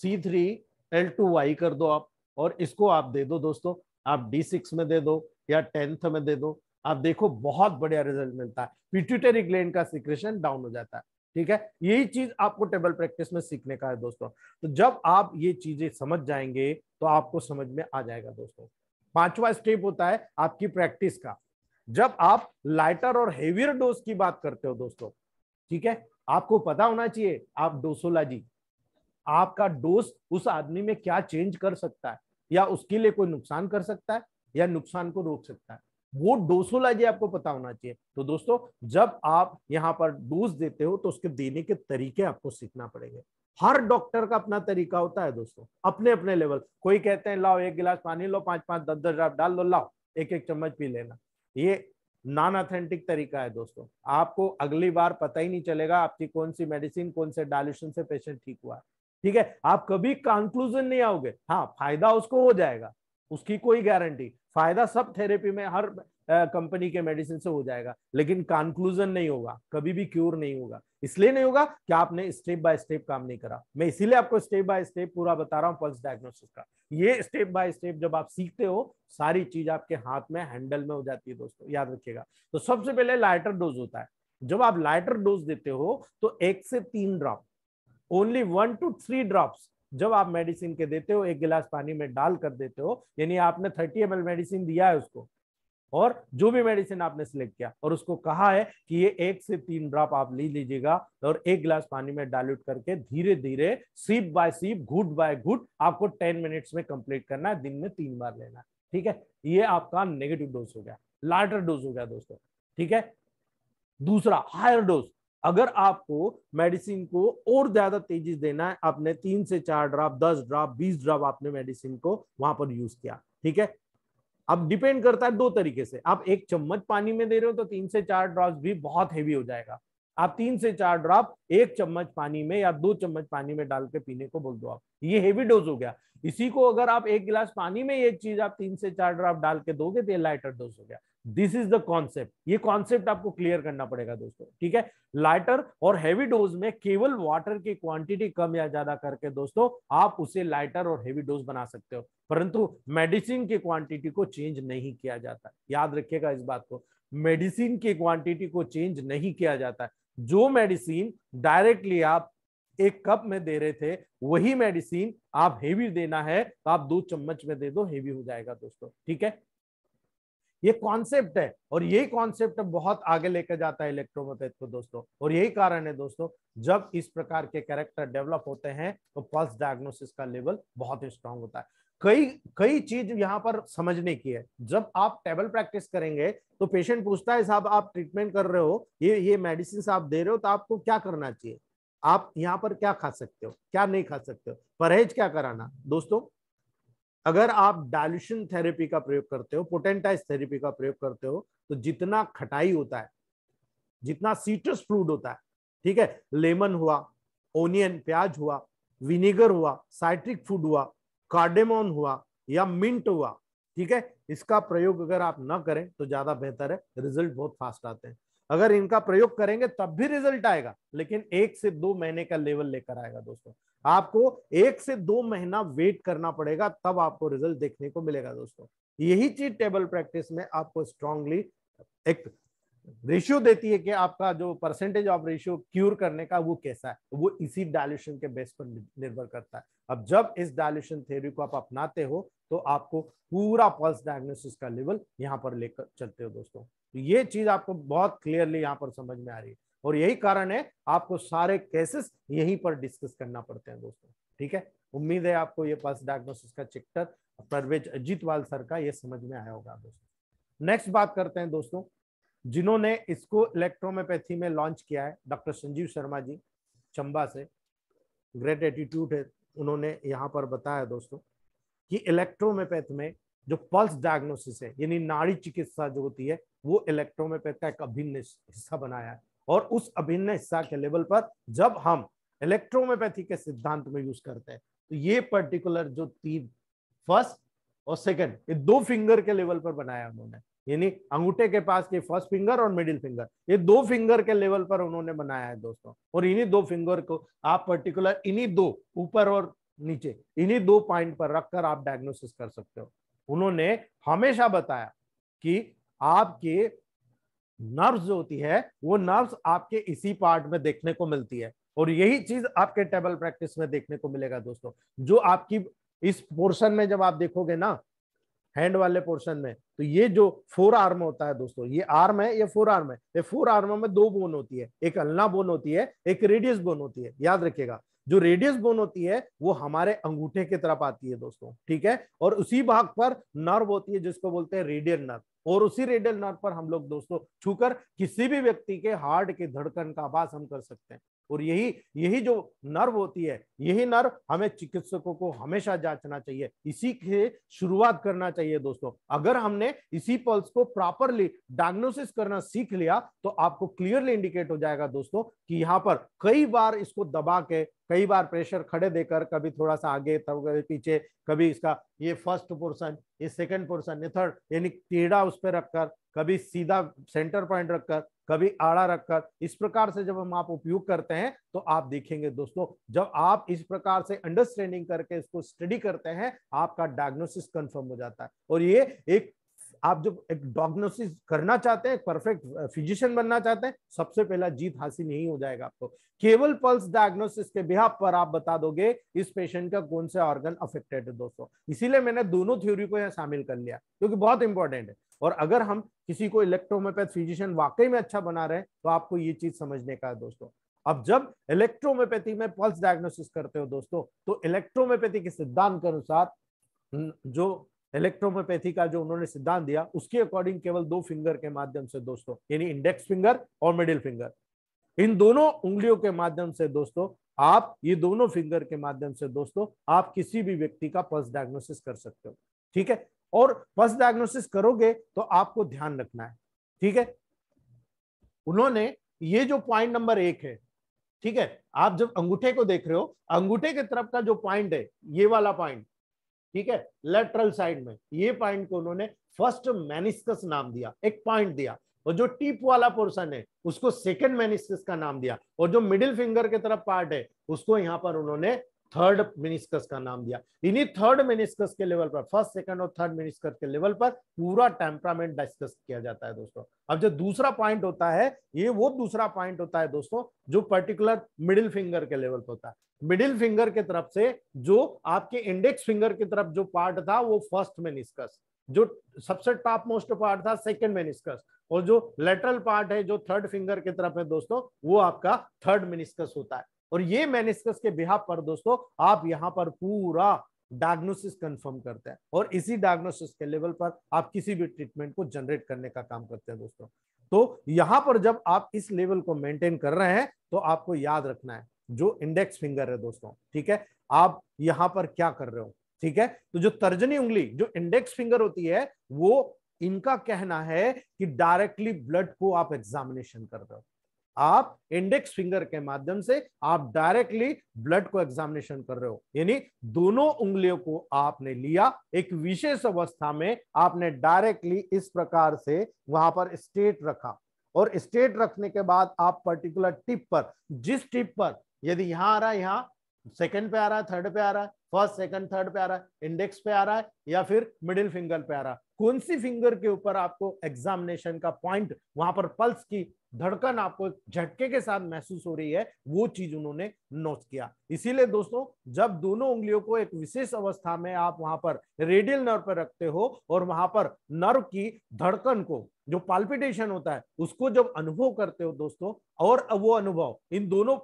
C three L two Y कर दो आप और इसको आप दे दो दोस्तों आप डी सिक्स में दे दो या टेंथ में दे दो आप देखो बहुत बढ़िया रिजल्ट मिलता है पिट्यूटरी ग्लैंड का सिक्रेशन डाउन हो जाता है ठीक है यही चीज आपको टेबल प्रैक्टिस में सीखने का है दोस्तों तो जब आप ये चीजें समझ जाएंगे तो आपको समझ में आ जाएगा दोस्तों पांचवा स्टेप होता है आपकी प्रैक्टिस का जब आप लाइटर और हेवियर डोज की बात करते हो दोस्तों ठीक है आपको पता होना चाहिए आप डोसोलॉजी आपका डोज उस आदमी में क्या चेंज कर सकता है या उसके लिए कोई नुकसान कर सकता है या नुकसान को रोक सकता है वो डोसोलॉजी आपको पता होना चाहिए तो दोस्तों जब आप यहाँ पर डोज देते हो तो उसके देने के तरीके आपको सीखना पड़ेगा हर डॉक्टर का अपना तरीका होता है दोस्तों अपने अपने लेवल कोई कहते हैं लाओ एक गिलास पानी लो पांच पांच दस दस ड्राफ डाल लो लाओ एक एक चम्मच पी लेना ये नॉन ऑथेंटिक तरीका है दोस्तों आपको अगली बार पता ही नहीं चलेगा आपकी कौन सी मेडिसिन कौन से डायलूशन से पेशेंट ठीक हुआ है ठीक है आप कभी कंक्लूजन नहीं आओगे हाँ फायदा उसको हो जाएगा उसकी कोई गारंटी फायदा सब थेरेपी में हर कंपनी के मेडिसिन से हो जाएगा लेकिन कंक्लूजन नहीं होगा कभी भी क्योर नहीं होगा इसलिए नहीं होगा कि आपने स्टेप बाय स्टेप काम नहीं करा मैं इसीलिए आपको स्टेप बाय स्टेप पूरा बता रहा हूँ पल्स डायग्नोसिस का ये स्टेप बाय स्टेप जब आप सीखते हो सारी चीज आपके हाथ में हैंडल में हो जाती है दोस्तों याद रखिएगा तो सबसे पहले लाइटर डोज होता है जब आप लाइटर डोज देते हो तो एक से तीन drop only one two three drops जब आप मेडिसिन के देते हो एक गिलास पानी में डाल कर देते हो यानी आपने थर्टी एम मेडिसिन दिया है उसको और जो भी मेडिसिन आपने सिलेक्ट किया और उसको कहा है कि ये एक से तीन ड्रॉप आप ले लीजिएगा और एक गिलास पानी में डाइल्यूट करके धीरे धीरे सीप बाय सीप घुट बाय घुट आपको टेन मिनट्स में कंप्लीट करना है दिन में तीन बार लेना ठीक है ये आपका नेगेटिव डोज हो गया लार्जर डोज हो गया दोस्तों ठीक है दूसरा हायर डोज अगर आपको मेडिसिन को और ज्यादा तेजी देना है आपने तीन से चार ड्राप दस ड्राफ बीस ड्राफ आपने मेडिसिन को वहां पर यूज किया ठीक है अब डिपेंड करता है दो तरीके से आप एक चम्मच पानी में दे रहे हो तो तीन से चार ड्रॉप भी बहुत हेवी हो जाएगा आप तीन से चार ड्रॉप एक चम्मच पानी में या दो चम्मच पानी में डाल के पीने को बोल दो आप ये हेवी डोज हो गया इसी को अगर आप एक गिलास पानी में एक चीज आप तीन से चार ड्रॉप डाल के दोगे तो ये लाइटर डोज हो गया दिस इज द कॉन्सेप्ट ये कॉन्सेप्ट आपको क्लियर करना पड़ेगा दोस्तों ठीक है लाइटर और हैवी डोज में केवल वाटर की क्वांटिटी कम या ज्यादा करके दोस्तों आप उसे लाइटर और हैवी डोज बना सकते हो परंतु मेडिसिन की क्वांटिटी को चेंज नहीं किया जाता याद रखिएगा इस बात को मेडिसिन की क्वांटिटी को चेंज नहीं किया जाता जो मेडिसिन डायरेक्टली आप एक कप में दे रहे थे वही मेडिसिन आप हेवी देना है तो आप दो चम्मच में दे दो हेवी हो जाएगा दोस्तों ठीक है ये कॉन्सेप्ट है और यही कॉन्सेप्ट बहुत आगे लेकर जाता है इलेक्ट्रोमोटेट को दोस्तों और यही कारण है दोस्तों जब इस प्रकार के कैरेक्टर डेवलप होते हैं तो पल्स डायग्नोसिस का लेवल बहुत ही स्ट्रांग होता है कई कई चीज यहाँ पर समझने की है जब आप टेबल प्रैक्टिस करेंगे तो पेशेंट पूछता है साहब आप ट्रीटमेंट कर रहे हो ये ये मेडिसिन आप दे रहे हो तो आपको क्या करना चाहिए आप यहाँ पर क्या खा सकते हो क्या नहीं खा सकते हो परहेज क्या कराना दोस्तों अगर आप डायल्यूशन थेरेपी का प्रयोग करते हो पोटेंटाइज थेरेपी का प्रयोग करते हो तो जितना खटाई होता है जितना सीट्रस फ्रूट होता है ठीक है लेमन हुआ ओनियन प्याज हुआ विनेगर हुआ साइट्रिक फूड हुआ कार्डेमोन हुआ या मिंट हुआ ठीक है इसका प्रयोग अगर आप ना करें तो ज्यादा बेहतर है रिजल्ट बहुत फास्ट आते हैं अगर इनका प्रयोग करेंगे तब भी रिजल्ट आएगा लेकिन एक से दो महीने का लेवल लेकर आएगा दोस्तों आपको एक से दो महीना वेट करना पड़ेगा तब आपको रिजल्ट देखने को मिलेगा दोस्तों यही चीज टेबल प्रैक्टिस में आपको स्ट्रांगली एक रेशियो देती है कि आपका जो परसेंटेज ऑफ रेशियो क्यूर करने का वो कैसा है वो इसी डायल्यूशन के बेस पर निर्भर करता है अब जब इस डायल्यूशन थ्योरी को आप अपनाते हो तो आपको पूरा पल्स डायग्नोसिस का लेवल यहाँ पर लेकर चलते हो दोस्तों तो ये चीज आपको बहुत क्लियरली यहाँ पर समझ में आ रही है और यही कारण है आपको सारे केसेस यहीं पर डिस्कस करना पड़ते हैं दोस्तों ठीक है उम्मीद है आपको ये पल्स डायग्नोसिस का चिक्टर परवेज अजीतवाल सर का ये समझ में आया होगा दोस्तों नेक्स्ट बात करते हैं दोस्तों जिन्होंने इसको इलेक्ट्रोमोपैथी में लॉन्च किया है डॉक्टर संजीव शर्मा जी चंबा से ग्रेट एटीट्यूड है उन्होंने यहाँ पर बताया दोस्तों कि इलेक्ट्रोमोपैथ में जो पल्स डायग्नोसिस है यानी नाड़ी चिकित्सा जो होती है वो इलेक्ट्रोमोपैथ का एक अभिन्न हिस्सा बनाया है और उस अभिन्न हिस्सा के लेवल पर जब हम इलेक्ट्रोमोपैथी के सिद्धांत में यूज करते हैं तो ये पर्टिकुलर जो तीन फर्स्ट और सेकंड ये दो फिंगर के लेवल पर बनाया उन्होंने यानी अंगूठे के पास के फर्स्ट फिंगर और मिडिल फिंगर ये दो फिंगर के लेवल पर उन्होंने बनाया है दोस्तों और इन्हीं दो फिंगर को आप पर्टिकुलर इन्हीं दो ऊपर और नीचे इन्हीं दो पॉइंट पर रखकर आप डायग्नोसिस कर सकते हो उन्होंने हमेशा बताया कि आपके नर्व्स जो होती है वो नर्व्स आपके इसी पार्ट में देखने को मिलती है और यही चीज आपके टेबल प्रैक्टिस में देखने को मिलेगा दोस्तों जो आपकी इस पोर्शन में जब आप देखोगे ना हैंड वाले पोर्शन में तो ये जो फोर आर्म होता है दोस्तों ये आर्म है ये फोर आर्म है ये फोर आर्म में दो बोन होती है एक अल्ना बोन होती है एक रेडियस बोन होती है याद रखिएगा जो रेडियस बोन होती है वो हमारे अंगूठे की तरफ आती है दोस्तों ठीक है और उसी भाग पर नर्व होती है जिसको बोलते हैं रेडियन नर्व और उसी रेडियल नर्व पर हम लोग दोस्तों छूकर किसी भी व्यक्ति के हार्ट के धड़कन का आभास हम कर सकते हैं और यही यही जो नर्व होती है यही नर्व हमें चिकित्सकों को हमेशा जांचना चाहिए इसी से शुरुआत करना चाहिए दोस्तों अगर हमने इसी पल्स को प्रॉपरली डायग्नोसिस करना सीख लिया तो आपको क्लियरली इंडिकेट हो जाएगा दोस्तों कि यहाँ पर कई बार इसको दबा के कई बार प्रेशर खड़े देकर कभी थोड़ा सा आगे तब कभी पीछे कभी इसका ये फर्स्ट पोर्सन ये सेकेंड पोर्सन ये थर्ड यानी टेढ़ा उस पर रखकर कभी सीधा सेंटर पॉइंट रखकर कभी आड़ा रखकर इस प्रकार से जब हम आप उपयोग करते हैं तो आप देखेंगे दोस्तों जब आप इस प्रकार से अंडरस्टैंडिंग करके इसको स्टडी करते हैं आपका डायग्नोसिस कंफर्म हो जाता है और ये एक आप जब एक डायग्नोसिस करना चाहते हैं परफेक्ट फिजिशियन बनना चाहते हैं सबसे पहला जीत हासिल नहीं हो जाएगा आपको केवल पल्स डायग्नोसिस के बिहार पर आप बता दोगे इस पेशेंट का कौन सा ऑर्गन अफेक्टेड है दोस्तों इसीलिए मैंने दोनों थ्योरी को यहाँ शामिल कर लिया क्योंकि बहुत इंपॉर्टेंट है और अगर हम किसी को इलेक्ट्रोमोपैथ फिजिशियन वाकई में अच्छा बना रहे हैं तो आपको ये चीज समझने का है दोस्तों अब जब इलेक्ट्रोमोपैथी में पल्स डायग्नोसिस करते हो दोस्तों तो इलेक्ट्रोमोपैथी के सिद्धांत के अनुसार जो इलेक्ट्रोमोपैथी का जो उन्होंने सिद्धांत दिया उसके अकॉर्डिंग केवल दो फिंगर के माध्यम से दोस्तों यानी इंडेक्स फिंगर और मिडिल फिंगर इन दोनों उंगलियों के माध्यम से दोस्तों आप ये दोनों फिंगर के माध्यम से दोस्तों आप किसी भी व्यक्ति का पल्स डायग्नोसिस कर सकते हो ठीक है और फर्स्ट डायग्नोसिस करोगे तो आपको ध्यान रखना है ठीक है उन्होंने ये जो पॉइंट नंबर एक है ठीक है आप जब अंगूठे को देख रहे हो अंगूठे के तरफ का जो पॉइंट है ये वाला पॉइंट ठीक है लेटरल साइड में ये पॉइंट को उन्होंने फर्स्ट मैनिस्कस नाम दिया एक पॉइंट दिया और जो टिप वाला पोर्सन है उसको सेकेंड मैनिस्कस का नाम दिया और जो मिडिल फिंगर के तरफ पार्ट है उसको यहां पर उन्होंने थर्ड मिनिस्कस का नाम दिया इन्हीं थर्ड मिनिस्कस के लेवल पर फर्स्ट सेकंड और थर्ड मिनिस्कस के लेवल पर पूरा टेम्परामेंट डिस्कस किया जाता है दोस्तों अब जो दूसरा पॉइंट होता है ये वो दूसरा पॉइंट होता है दोस्तों जो पर्टिकुलर मिडिल फिंगर के लेवल पर होता है मिडिल फिंगर के तरफ से जो आपके इंडेक्स फिंगर की तरफ जो पार्ट था वो फर्स्ट मेनिस्कस जो सबसे टॉप मोस्ट पार्ट था सेकंड मेनिस्कस और जो लेटरल पार्ट है जो थर्ड फिंगर की तरफ है दोस्तों वो आपका थर्ड मिनिस्कस होता है और ये मेनिस्कस के बिहा पर दोस्तों आप यहाँ पर पूरा डायग्नोसिस कंफर्म करते हैं और इसी डायग्नोसिस के लेवल पर आप किसी भी ट्रीटमेंट को जनरेट करने का काम करते हैं दोस्तों तो यहां पर जब आप इस लेवल को मेंटेन कर रहे हैं तो आपको याद रखना है जो इंडेक्स फिंगर है दोस्तों ठीक है आप यहां पर क्या कर रहे हो ठीक है तो जो तर्जनी उंगली जो इंडेक्स फिंगर होती है वो इनका कहना है कि डायरेक्टली ब्लड को आप एग्जामिनेशन कर रहे हो आप इंडेक्स फिंगर के माध्यम से आप डायरेक्टली ब्लड को एग्जामिनेशन कर रहे हो यानी दोनों उंगलियों को आपने लिया एक विशेष अवस्था में आपने डायरेक्टली इस प्रकार से वहां पर स्टेट रखा और स्टेट रखने के बाद आप पर्टिकुलर टिप पर जिस टिप पर यदि यहां आ रहा है यहां सेकंड पे आ रहा है थर्ड पे आ रहा है फर्स्ट सेकंड थर्ड पे आ रहा है इंडेक्स पे आ रहा है या फिर मिडिल फिंगर पे आ रहा है कौन सी फिंगर के ऊपर आपको एग्जामिनेशन का पॉइंट वहां पर पल्स की धड़कन आपको झटके के साथ महसूस हो रही है वो चीज उन्होंने नोट किया इसीलिए दोस्तों जब दोनों उंगलियों को एक विशेष अवस्था में आप वहां पर रेडियल नर्व पर रखते हो और वहां पर नर्व की धड़कन को जो पाल्पिटेशन होता है उसको जब अनुभव करते हो दोस्तों और वो अनुभव इन दोनों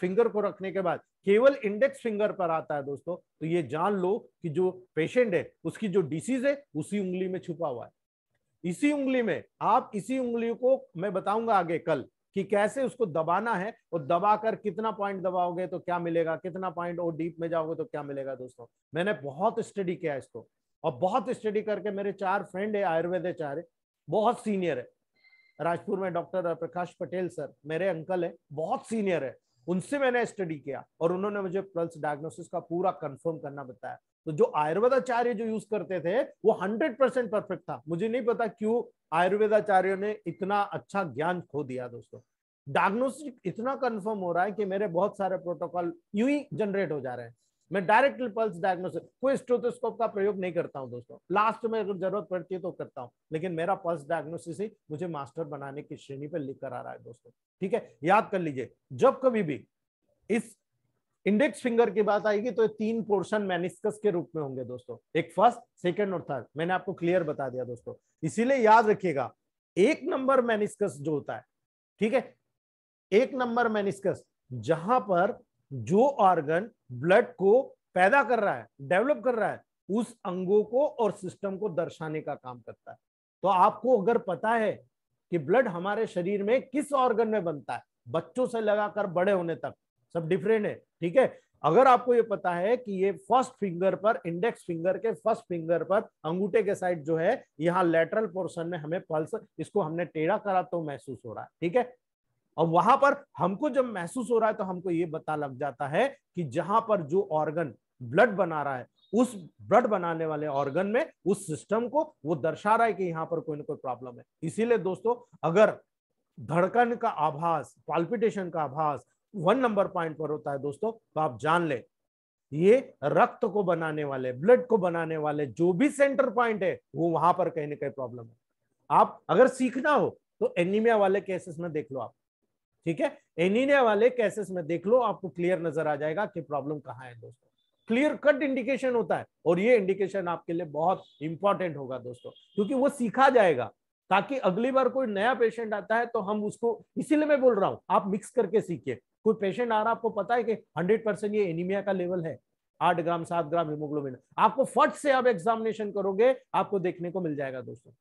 फिंगर को रखने के बाद केवल इंडेक्स फिंगर पर आता है दोस्तों तो ये जान लो कि जो पेशेंट है उसकी जो डिसीज है उसी उंगली में छुपा हुआ है इसी उंगली में आप इसी उंगली को मैं बताऊंगा आगे कल कि कैसे उसको दबाना है और दबाकर कितना पॉइंट दबाओगे तो क्या मिलेगा कितना पॉइंट और डीप में जाओगे तो क्या मिलेगा दोस्तों मैंने बहुत स्टडी किया है इसको और बहुत स्टडी करके मेरे चार फ्रेंड है आयुर्वेद आयुर्वेदाचार्य बहुत सीनियर है राजपुर में डॉक्टर प्रकाश पटेल सर मेरे अंकल है बहुत सीनियर है उनसे मैंने स्टडी किया और उन्होंने मुझे पल्स डायग्नोसिस का पूरा कंफर्म करना बताया तो जो आयुर्वेदाचार्य जो यूज करते थे वो हंड्रेड परसेंट परफेक्ट था मुझे नहीं पता क्यों आयुर्वेदाचार्यों ने इतना अच्छा ज्ञान खो दिया दोस्तों डायग्नोसिस इतना कंफर्म हो रहा है कि मेरे बहुत सारे प्रोटोकॉल यू ही जनरेट हो जा रहे हैं मैं डायरेक्ट पल्स डायग्नोसिस कोई स्टोथोस्कोप का प्रयोग नहीं करता हूं दोस्तों लास्ट में अगर जरूरत पड़ती है तो करता हूं लेकिन मेरा पल्स डायग्नोसिस ही मुझे मास्टर बनाने की श्रेणी पर लिख कर आ रहा है दोस्तों ठीक है याद कर लीजिए जब कभी भी इस इंडेक्स फिंगर की बात आएगी तो तीन पोर्शन मैनिस्कस के रूप में होंगे दोस्तों एक फर्स्ट सेकेंड और थर्ड मैंने आपको क्लियर बता दिया दोस्तों इसीलिए याद रखिएगा एक नंबर मैनिस्कस जो होता है ठीक है एक नंबर मैनिस्कस जहां पर जो ऑर्गन ब्लड को पैदा कर रहा है डेवलप कर रहा है उस अंगों को और सिस्टम को दर्शाने का काम करता है तो आपको अगर पता है कि ब्लड हमारे शरीर में किस ऑर्गन में बनता है बच्चों से लगाकर बड़े होने तक सब डिफरेंट है ठीक है अगर आपको ये पता है कि ये फर्स्ट फिंगर पर इंडेक्स फिंगर के फर्स्ट फिंगर पर अंगूठे के साइड जो है यहाँ लेटरल पोर्शन में हमें पल्स इसको हमने टेढ़ा करा तो महसूस हो रहा है ठीक है और वहां पर हमको जब महसूस हो रहा है तो हमको ये पता लग जाता है कि जहां पर जो ऑर्गन ब्लड बना रहा है उस ब्लड बनाने वाले ऑर्गन में उस सिस्टम को वो दर्शा रहा है कि यहाँ पर कोई ना कोई प्रॉब्लम है इसीलिए दोस्तों अगर धड़कन का आभास पाल्पिटेशन का आभास वन नंबर पॉइंट पर होता है दोस्तों तो आप जान ले ये रक्त को बनाने वाले ब्लड को बनाने वाले जो भी सेंटर पॉइंट है वो वहां पर कहीं ना कहीं प्रॉब्लम है आप अगर सीखना हो तो एनीमिया वाले केसेस में देख लो आप ठीक है एनीनिया वाले केसेस में देख लो आपको क्लियर नजर आ जाएगा कि प्रॉब्लम कहाँ है दोस्तों क्लियर कट इंडिकेशन होता है और ये इंडिकेशन आपके लिए बहुत इंपॉर्टेंट होगा दोस्तों क्योंकि वो सीखा जाएगा ताकि अगली बार कोई नया पेशेंट आता है तो हम उसको इसीलिए मैं बोल रहा हूँ आप मिक्स करके सीखिए कोई पेशेंट आ रहा आपको पता है कि हंड्रेड परसेंट ये एनीमिया का लेवल है आठ ग्राम सात ग्राम हिमोग्लोबिन आपको फट से आप एग्जामिनेशन करोगे आपको देखने को मिल जाएगा दोस्तों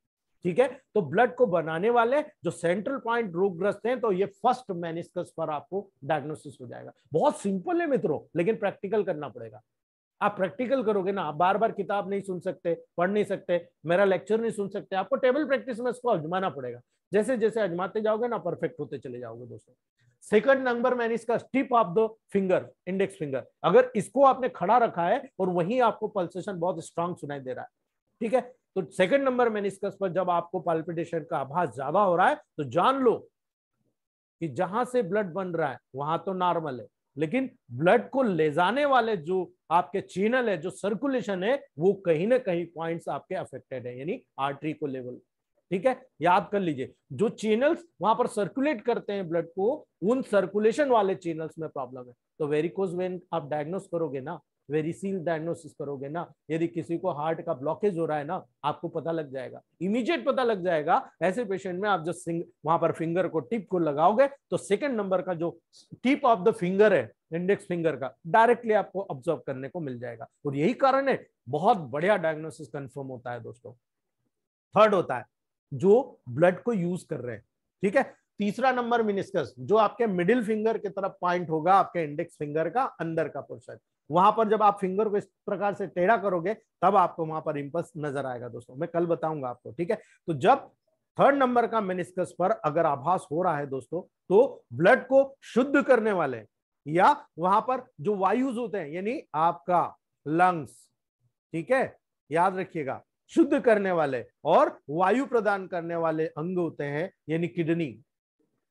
ठीक है तो ब्लड को बनाने वाले जो सेंट्रल पॉइंट रोगग्रस्त हैं तो ये फर्स्ट मेनिस्कस पर आपको डायग्नोसिस हो जाएगा बहुत सिंपल है मित्रों लेकिन प्रैक्टिकल करना पड़ेगा आप प्रैक्टिकल करोगे ना आप बार बार किताब नहीं सुन सकते पढ़ नहीं सकते मेरा लेक्चर नहीं सुन सकते आपको टेबल प्रैक्टिस में इसको अजमाना पड़ेगा जैसे जैसे अजमाते जाओगे ना परफेक्ट होते चले जाओगे दोस्तों सेकंड नंबर मैंने इसका tip of the finger index finger अगर इसको आपने खड़ा रखा है और वहीं आपको पल्सेशन बहुत स्ट्रांग सुनाई दे रहा है ठीक है तो सेकंड नंबर मेनिस्कस पर जब आपको पाल्पिटेशन का आभास ज्यादा हो रहा है तो जान लो कि जहां से ब्लड बन रहा है वहां तो नॉर्मल है लेकिन ब्लड को ले जाने वाले जो आपके चैनल है जो सर्कुलेशन है वो कहीं ना कहीं पॉइंट्स आपके अफेक्टेड है यानी आर्टरी को लेवल ठीक है याद कर लीजिए जो चैनल्स वहां पर सर्कुलेट करते हैं ब्लड को उन सर्कुलेशन वाले चैनल्स में प्रॉब्लम है तो वेरी कोज वेन आप डायग्नोस करोगे ना वेरिसील डायग्नोसिस करोगे ना यदि किसी को हार्ट का ब्लॉकेज हो रहा है ना आपको पता लग जाएगा इमीडिएट पता लग जाएगा ऐसे पेशेंट में आप जब वहां पर फिंगर को टिप को लगाओगे तो सेकंड नंबर का जो टिप ऑफ द फिंगर है इंडेक्स फिंगर का डायरेक्टली आपको ऑब्जर्व करने को मिल जाएगा और यही कारण है बहुत बढ़िया डायग्नोसिस कंफर्म होता है दोस्तों थर्ड होता है जो ब्लड को यूज कर रहे हैं ठीक है तीसरा नंबर मिनिस्कस जो आपके मिडिल फिंगर की तरफ पॉइंट होगा आपके इंडेक्स फिंगर का अंदर का पोर्शन वहां पर जब आप फिंगर को इस प्रकार से टेढ़ा करोगे तब आपको वहां पर इम्पल्स नजर आएगा दोस्तों मैं कल बताऊंगा आपको ठीक है तो जब थर्ड नंबर का मेनिस्कस पर अगर आभास हो रहा है दोस्तों तो ब्लड को शुद्ध करने वाले या वहां पर जो वायुज होते हैं यानी आपका लंग्स ठीक है याद रखिएगा शुद्ध करने वाले और वायु प्रदान करने वाले अंग होते हैं यानी किडनी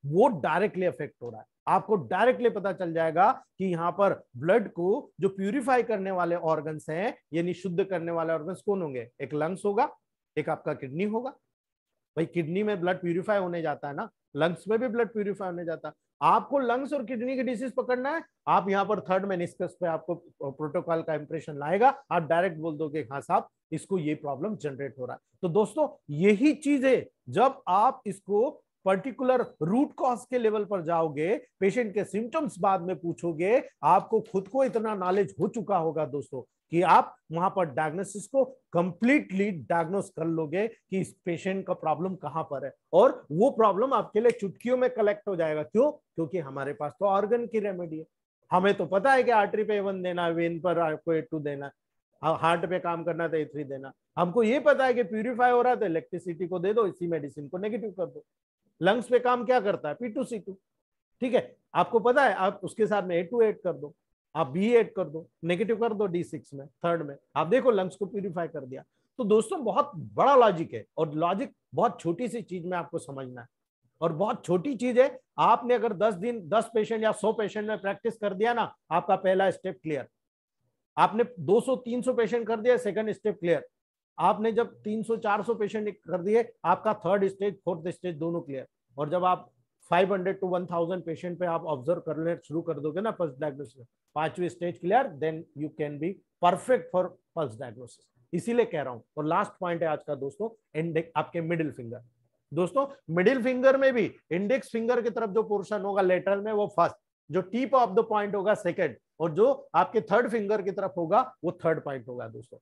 वो डायरेक्टली अफेक्ट हो रहा है आपको डायरेक्टली पता चल जाएगा कि यहाँ पर ब्लड को जो प्यूरिफाई करने वाले ऑर्गन्स हैं यानी शुद्ध करने वाले ऑर्गन्स कौन होंगे एक लंग्स होगा एक आपका किडनी होगा भाई किडनी में ब्लड प्यूरिफाई होने जाता है ना लंग्स में भी ब्लड प्यूरिफाई होने जाता है आपको लंग्स और किडनी की डिसीज पकड़ना है आप यहाँ पर थर्ड निष्कर्ष पे आपको प्रोटोकॉल का इंप्रेशन लाएगा आप डायरेक्ट बोल दोगे हाँ साहब इसको ये प्रॉब्लम जनरेट हो रहा है तो दोस्तों यही चीज है जब आप इसको पर्टिकुलर रूट कॉज के लेवल पर जाओगे पेशेंट के सिम्टम्स बाद में पूछोगे आपको खुद को इतना नॉलेज हो चुका होगा दोस्तों कि आप वहां पर डायग्नोसिस को कंप्लीटली डायग्नोस कर लोगे कि इस पेशेंट का प्रॉब्लम कहां पर है और वो प्रॉब्लम आपके लिए चुटकियों में कलेक्ट हो जाएगा क्यों क्योंकि हमारे पास तो ऑर्गन की रेमेडी है हमें तो पता है कि आर्टरी पे वन देना वेन पर आपको ए टू देना हार्ट पे काम करना था ए थ्री देना हमको ये पता है कि प्यूरिफाई हो रहा है तो इलेक्ट्रिसिटी को दे दो इसी मेडिसिन को नेगेटिव कर दो लंग्स पे काम क्या करता है पी टू सी टू ठीक है आपको पता है आप उसके साथ में ए टू एड कर दो आप बी एड कर दो नेगेटिव कर दो डी सिक्स में थर्ड में आप देखो लंग्स को प्यूरिफाई कर दिया तो दोस्तों बहुत बड़ा लॉजिक है और लॉजिक बहुत छोटी सी चीज में आपको समझना है और बहुत छोटी चीज है आपने अगर 10 दिन 10 पेशेंट या 100 पेशेंट में प्रैक्टिस कर दिया ना आपका पहला स्टेप क्लियर आपने 200 300 पेशेंट कर दिया सेकंड स्टेप क्लियर आपने जब 300-400 पेशेंट कर दिए आपका थर्ड स्टेज फोर्थ स्टेज दोनों क्लियर और जब आप 500 टू 1000 पेशेंट पे आप ऑब्जर्व ले शुरू कर दोगे ना पल्स डायग्नोसिस पांचवी stage clear then you can be perfect for pulse diagnosis इसीलिए कह रहा हूं और लास्ट पॉइंट है आज का दोस्तों इंडेक्स आपके मिडिल फिंगर दोस्तों मिडिल फिंगर में भी इंडेक्स फिंगर की तरफ जो पोर्शन होगा लेटरल में वो फर्स्ट जो टीप ऑफ द पॉइंट होगा सेकंड और जो आपके थर्ड फिंगर की तरफ होगा वो थर्ड पॉइंट होगा दोस्तों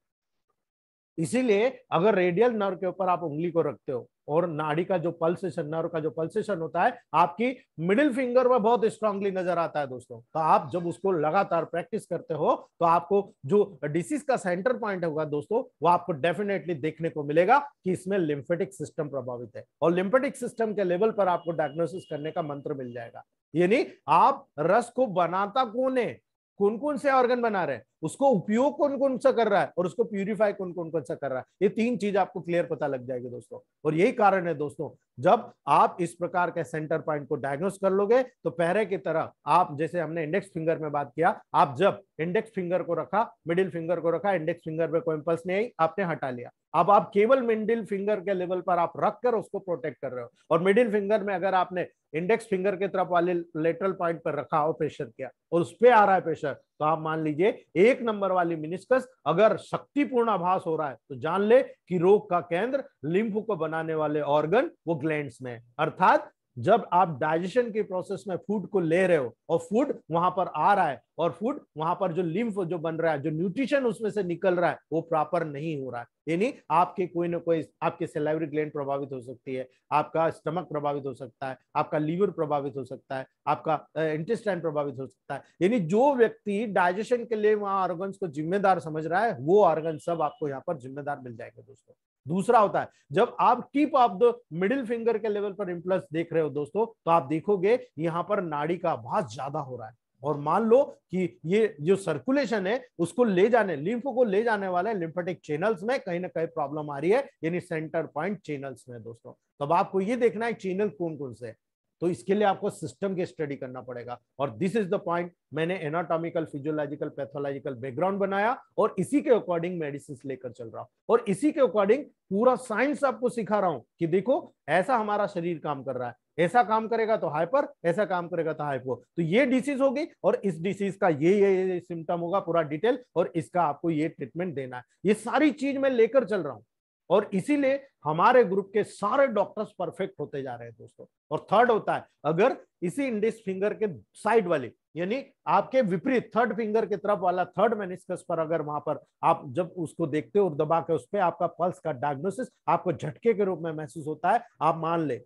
इसीलिए अगर रेडियल नर्व के ऊपर आप उंगली को रखते हो और नाड़ी का जो पल्सेशन नर्व का जो पल्सेशन होता है आपकी मिडिल फिंगर में बहुत स्ट्रांगली नजर आता है दोस्तों तो आप जब उसको लगातार प्रैक्टिस करते हो तो आपको जो डिसीज का सेंटर पॉइंट होगा दोस्तों वो आपको डेफिनेटली देखने को मिलेगा कि इसमें लिम्फेटिक सिस्टम प्रभावित है और लिम्फेटिक सिस्टम के लेवल पर आपको डायग्नोसिस करने का मंत्र मिल जाएगा यानी आप रस को बनाता कौन है कौन कौन से ऑर्गन बना रहे हैं उसको उपयोग कौन कौन सा कर रहा है और उसको प्यूरिफाई कौन कौन कौन सा कर रहा है ये तीन चीज आपको क्लियर पता लग जाएगी दोस्तों और यही कारण है दोस्तों जब आप इस प्रकार के सेंटर पॉइंट को डायग्नोस कर लोगे तो पहरे की तरह आप जैसे हमने इंडेक्स फिंगर में बात किया आप जब इंडेक्स फिंगर को रखा मिडिल फिंगर को रखा इंडेक्स फिंगर में कोई इंपल्स नहीं आई आपने हटा लिया अब आप केवल मिडिल फिंगर के लेवल पर आप रख कर उसको प्रोटेक्ट कर रहे हो और मिडिल फिंगर में अगर आपने इंडेक्स फिंगर के तरफ वाले लेटरल पॉइंट पर रखा और प्रेशर किया और उस पर आ रहा है प्रेशर तो आप मान लीजिए एक नंबर वाली मिनिस्कस अगर शक्तिपूर्ण आभास हो रहा है तो जान ले कि रोग का केंद्र लिंफ को बनाने वाले ऑर्गन वो ग्लैंड में अर्थात जब आप डाइजेशन के प्रोसेस में फूड को ले रहे हो और फूड वहां पर आ रहा है और फूड वहां पर जो लिम्फ जो बन रहा है जो न्यूट्रिशन उसमें से निकल रहा है वो प्रॉपर नहीं हो रहा है यानी आपके कोई ना कोई आपके सेलेवरी ग्लैंड प्रभावित हो सकती है आपका स्टमक प्रभावित हो सकता है आपका लीवर प्रभावित हो सकता है आपका इंटेस्टाइन प्रभावित हो सकता है यानी जो व्यक्ति डाइजेशन के लिए वहां ऑर्गन को जिम्मेदार समझ रहा है वो ऑर्गन सब आपको यहाँ पर जिम्मेदार मिल जाएंगे दोस्तों दूसरा होता है जब आप tip of the middle finger के लेवल पर इम्प्लस देख रहे हो दोस्तों तो आप देखोगे यहाँ पर नाड़ी का आभास ज्यादा हो रहा है और मान लो कि ये जो सर्कुलेशन है उसको ले जाने लिम्फ को ले जाने वाले है लिम्फेटिक चैनल्स में कहीं ना कहीं प्रॉब्लम आ रही है यानी सेंटर पॉइंट चैनल्स में दोस्तों तब आपको ये देखना है चैनल कौन कौन से तो इसके लिए आपको सिस्टम के स्टडी करना पड़ेगा और दिस इज द पॉइंट मैंने एनाटॉमिकल फिजियोलॉजिकल पैथोलॉजिकल बैकग्राउंड बनाया और इसी के अकॉर्डिंग मेडिसिन लेकर चल रहा हूं और इसी के अकॉर्डिंग पूरा साइंस आपको सिखा रहा हूं कि देखो ऐसा हमारा शरीर काम कर रहा है ऐसा काम करेगा तो हाइपर ऐसा काम करेगा तो हाइपो तो ये डिसीज होगी और इस डिसीज का ये ये, ये सिम्टम होगा पूरा डिटेल और इसका आपको ये ट्रीटमेंट देना है ये सारी चीज मैं लेकर चल रहा हूँ और इसीलिए हमारे ग्रुप के सारे डॉक्टर्स परफेक्ट होते जा रहे हैं दोस्तों और थर्ड होता है अगर इसी इंडेक्स फिंगर के साइड वाले यानी आपके विपरीत थर्ड फिंगर की तरफ वाला थर्ड मेनिस्कस पर अगर वहां पर आप जब उसको देखते हो और दबा के उस पर आपका पल्स का डायग्नोसिस आपको झटके के रूप में महसूस होता है आप मान ले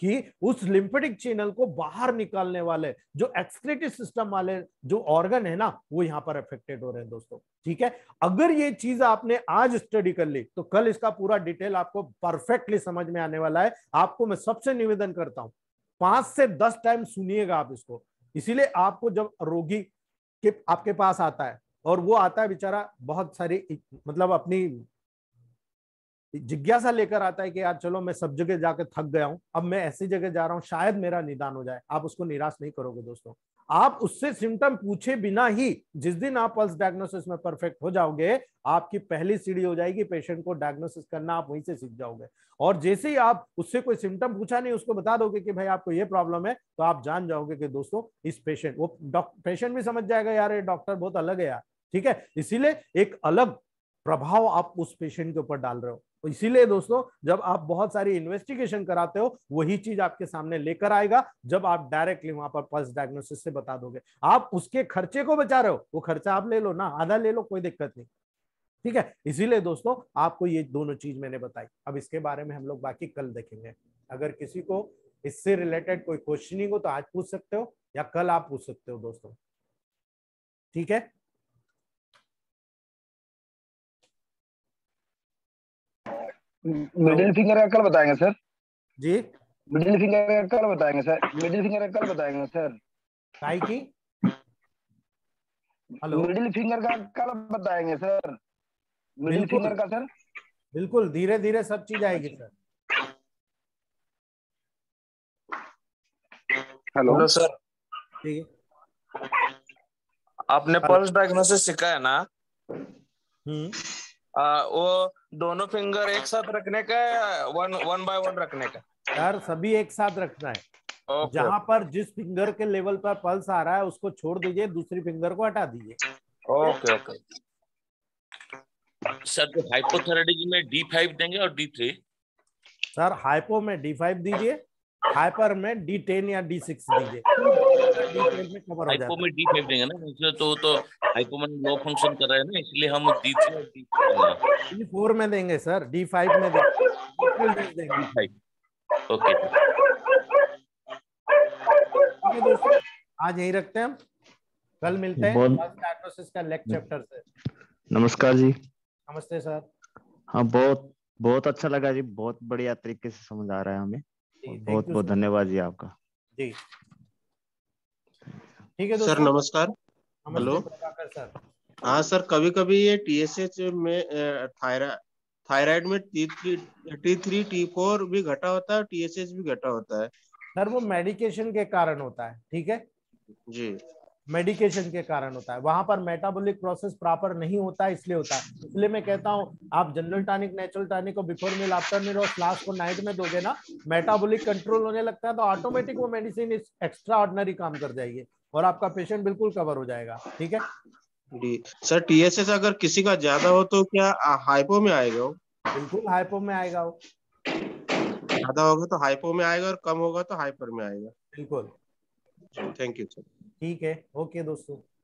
कि उस लिम्फेटिक चैनल को बाहर निकालने वाले जो एक्सक्रेटिव सिस्टम वाले जो ऑर्गन है ना वो यहाँ पर अफेक्टेड हो रहे हैं दोस्तों ठीक है अगर ये चीज आपने आज स्टडी कर ली तो कल इसका पूरा डिटेल आपको परफेक्टली समझ में आने वाला है आपको मैं सबसे निवेदन करता हूं पांच से दस टाइम सुनिएगा आप इसको इसीलिए आपको जब रोगी के आपके पास आता है और वो आता है बेचारा बहुत सारी मतलब अपनी जिज्ञासा लेकर आता है कि यार चलो मैं सब जगह जाकर थक गया हूं अब मैं ऐसी जगह जा रहा हूं शायद मेरा निदान हो जाए आप उसको निराश नहीं करोगे दोस्तों आप उससे सिम्टम पूछे बिना ही जिस दिन आप पल्स डायग्नोसिस में परफेक्ट हो जाओगे आपकी पहली सीढ़ी हो जाएगी पेशेंट को डायग्नोसिस करना आप वहीं से सीख जाओगे और जैसे ही आप उससे कोई सिम्टम पूछा नहीं उसको बता दोगे कि भाई आपको ये प्रॉब्लम है तो आप जान जाओगे कि दोस्तों इस पेशेंट वो पेशेंट भी समझ जाएगा यार ये डॉक्टर बहुत अलग है यार ठीक है इसीलिए एक अलग प्रभाव आप उस पेशेंट के ऊपर डाल रहे हो तो इसीलिए दोस्तों जब आप बहुत सारी इन्वेस्टिगेशन कराते हो वही चीज आपके सामने लेकर आएगा जब आप डायरेक्टली वहां पर पल्स डायग्नोसिस से बता दोगे आप उसके खर्चे को बचा रहे हो वो खर्चा आप ले लो ना आधा ले लो कोई दिक्कत नहीं ठीक है इसीलिए दोस्तों आपको ये दोनों चीज मैंने बताई अब इसके बारे में हम लोग बाकी कल देखेंगे अगर किसी को इससे रिलेटेड कोई क्वेश्चनिंग हो तो आज पूछ सकते हो या कल आप पूछ सकते हो दोस्तों ठीक है मिडिल फिंगर का कल बताएंगे सर जी मिडिल फिंगर का कल बताएंगे सर मिडिल फिंगर का कल बताएंगे सर काई की हेलो मिडिल फिंगर का कल बताएंगे सर मिडिल फिंगर का सर बिल्कुल धीरे धीरे सब चीज आएगी सर हेलो सर ठीक आपने पल्स डायग्नोसिस सिखाया ना हम्म वो दोनों फिंगर एक साथ रखने का है वन वन बाय वन रखने का यार सभी एक साथ रखना है okay. जहां पर जिस फिंगर के लेवल पर पल्स आ रहा है उसको छोड़ दीजिए दूसरी फिंगर को हटा दीजिए ओके ओके सर तो हाइपोथेरेटिक में डी फाइव देंगे और डी थ्री सर हाइपो में डी फाइव दीजिए हाइपर में डी टेन या डी सिक्स दीजिए में डी फाइव देंगे ना इसलिए तो तो हाइपो में लो फंक्शन कर रहा है ना इसलिए हम डी थ्री और डी फोर में देंगे सर डी फाइव में देंगे ओके आज यही रखते हैं कल मिलते हैं का चैप्टर हम्म। से नमस्कार जी नमस्ते सर हाँ बहुत बहुत अच्छा लगा जी बहुत बढ़िया तरीके से समझ आ रहा है हमें बहुत बहुत धन्यवाद जी आपका जी ठीक है सर नमस्कार हेलो सर हाँ सर कभी कभी ये टीएसएच में थायराइड में T three T three T four भी घटा होता है टीएसएच भी घटा होता है सर वो मेडिकेशन के कारण होता है ठीक है जी मेडिकेशन के कारण होता है वहां पर मेटाबॉलिक प्रोसेस प्रॉपर नहीं होता है इसलिए होता है इसलिए मैं कहता हूँ आप जनरल टॉनिक नेचुरल टॉनिक और बिफोर मिल आफ्टर मिल और लास्ट को नाइट में दोगे ना मेटाबॉलिक कंट्रोल होने लगता है तो ऑटोमेटिक वो मेडिसिन एक्स्ट्रा ऑर्डनरी काम कर जाएगी और आपका पेशेंट बिल्कुल कवर हो जाएगा ठीक है जी सर टीएसएस अगर किसी का ज्यादा हो तो क्या हाइपो में आएगा बिल्कुल हाइपो में आएगा वो ज्यादा होगा तो हाइपो में आएगा और कम होगा तो हाइपर में आएगा बिल्कुल थैंक यू सर ठीक है ओके दोस्तों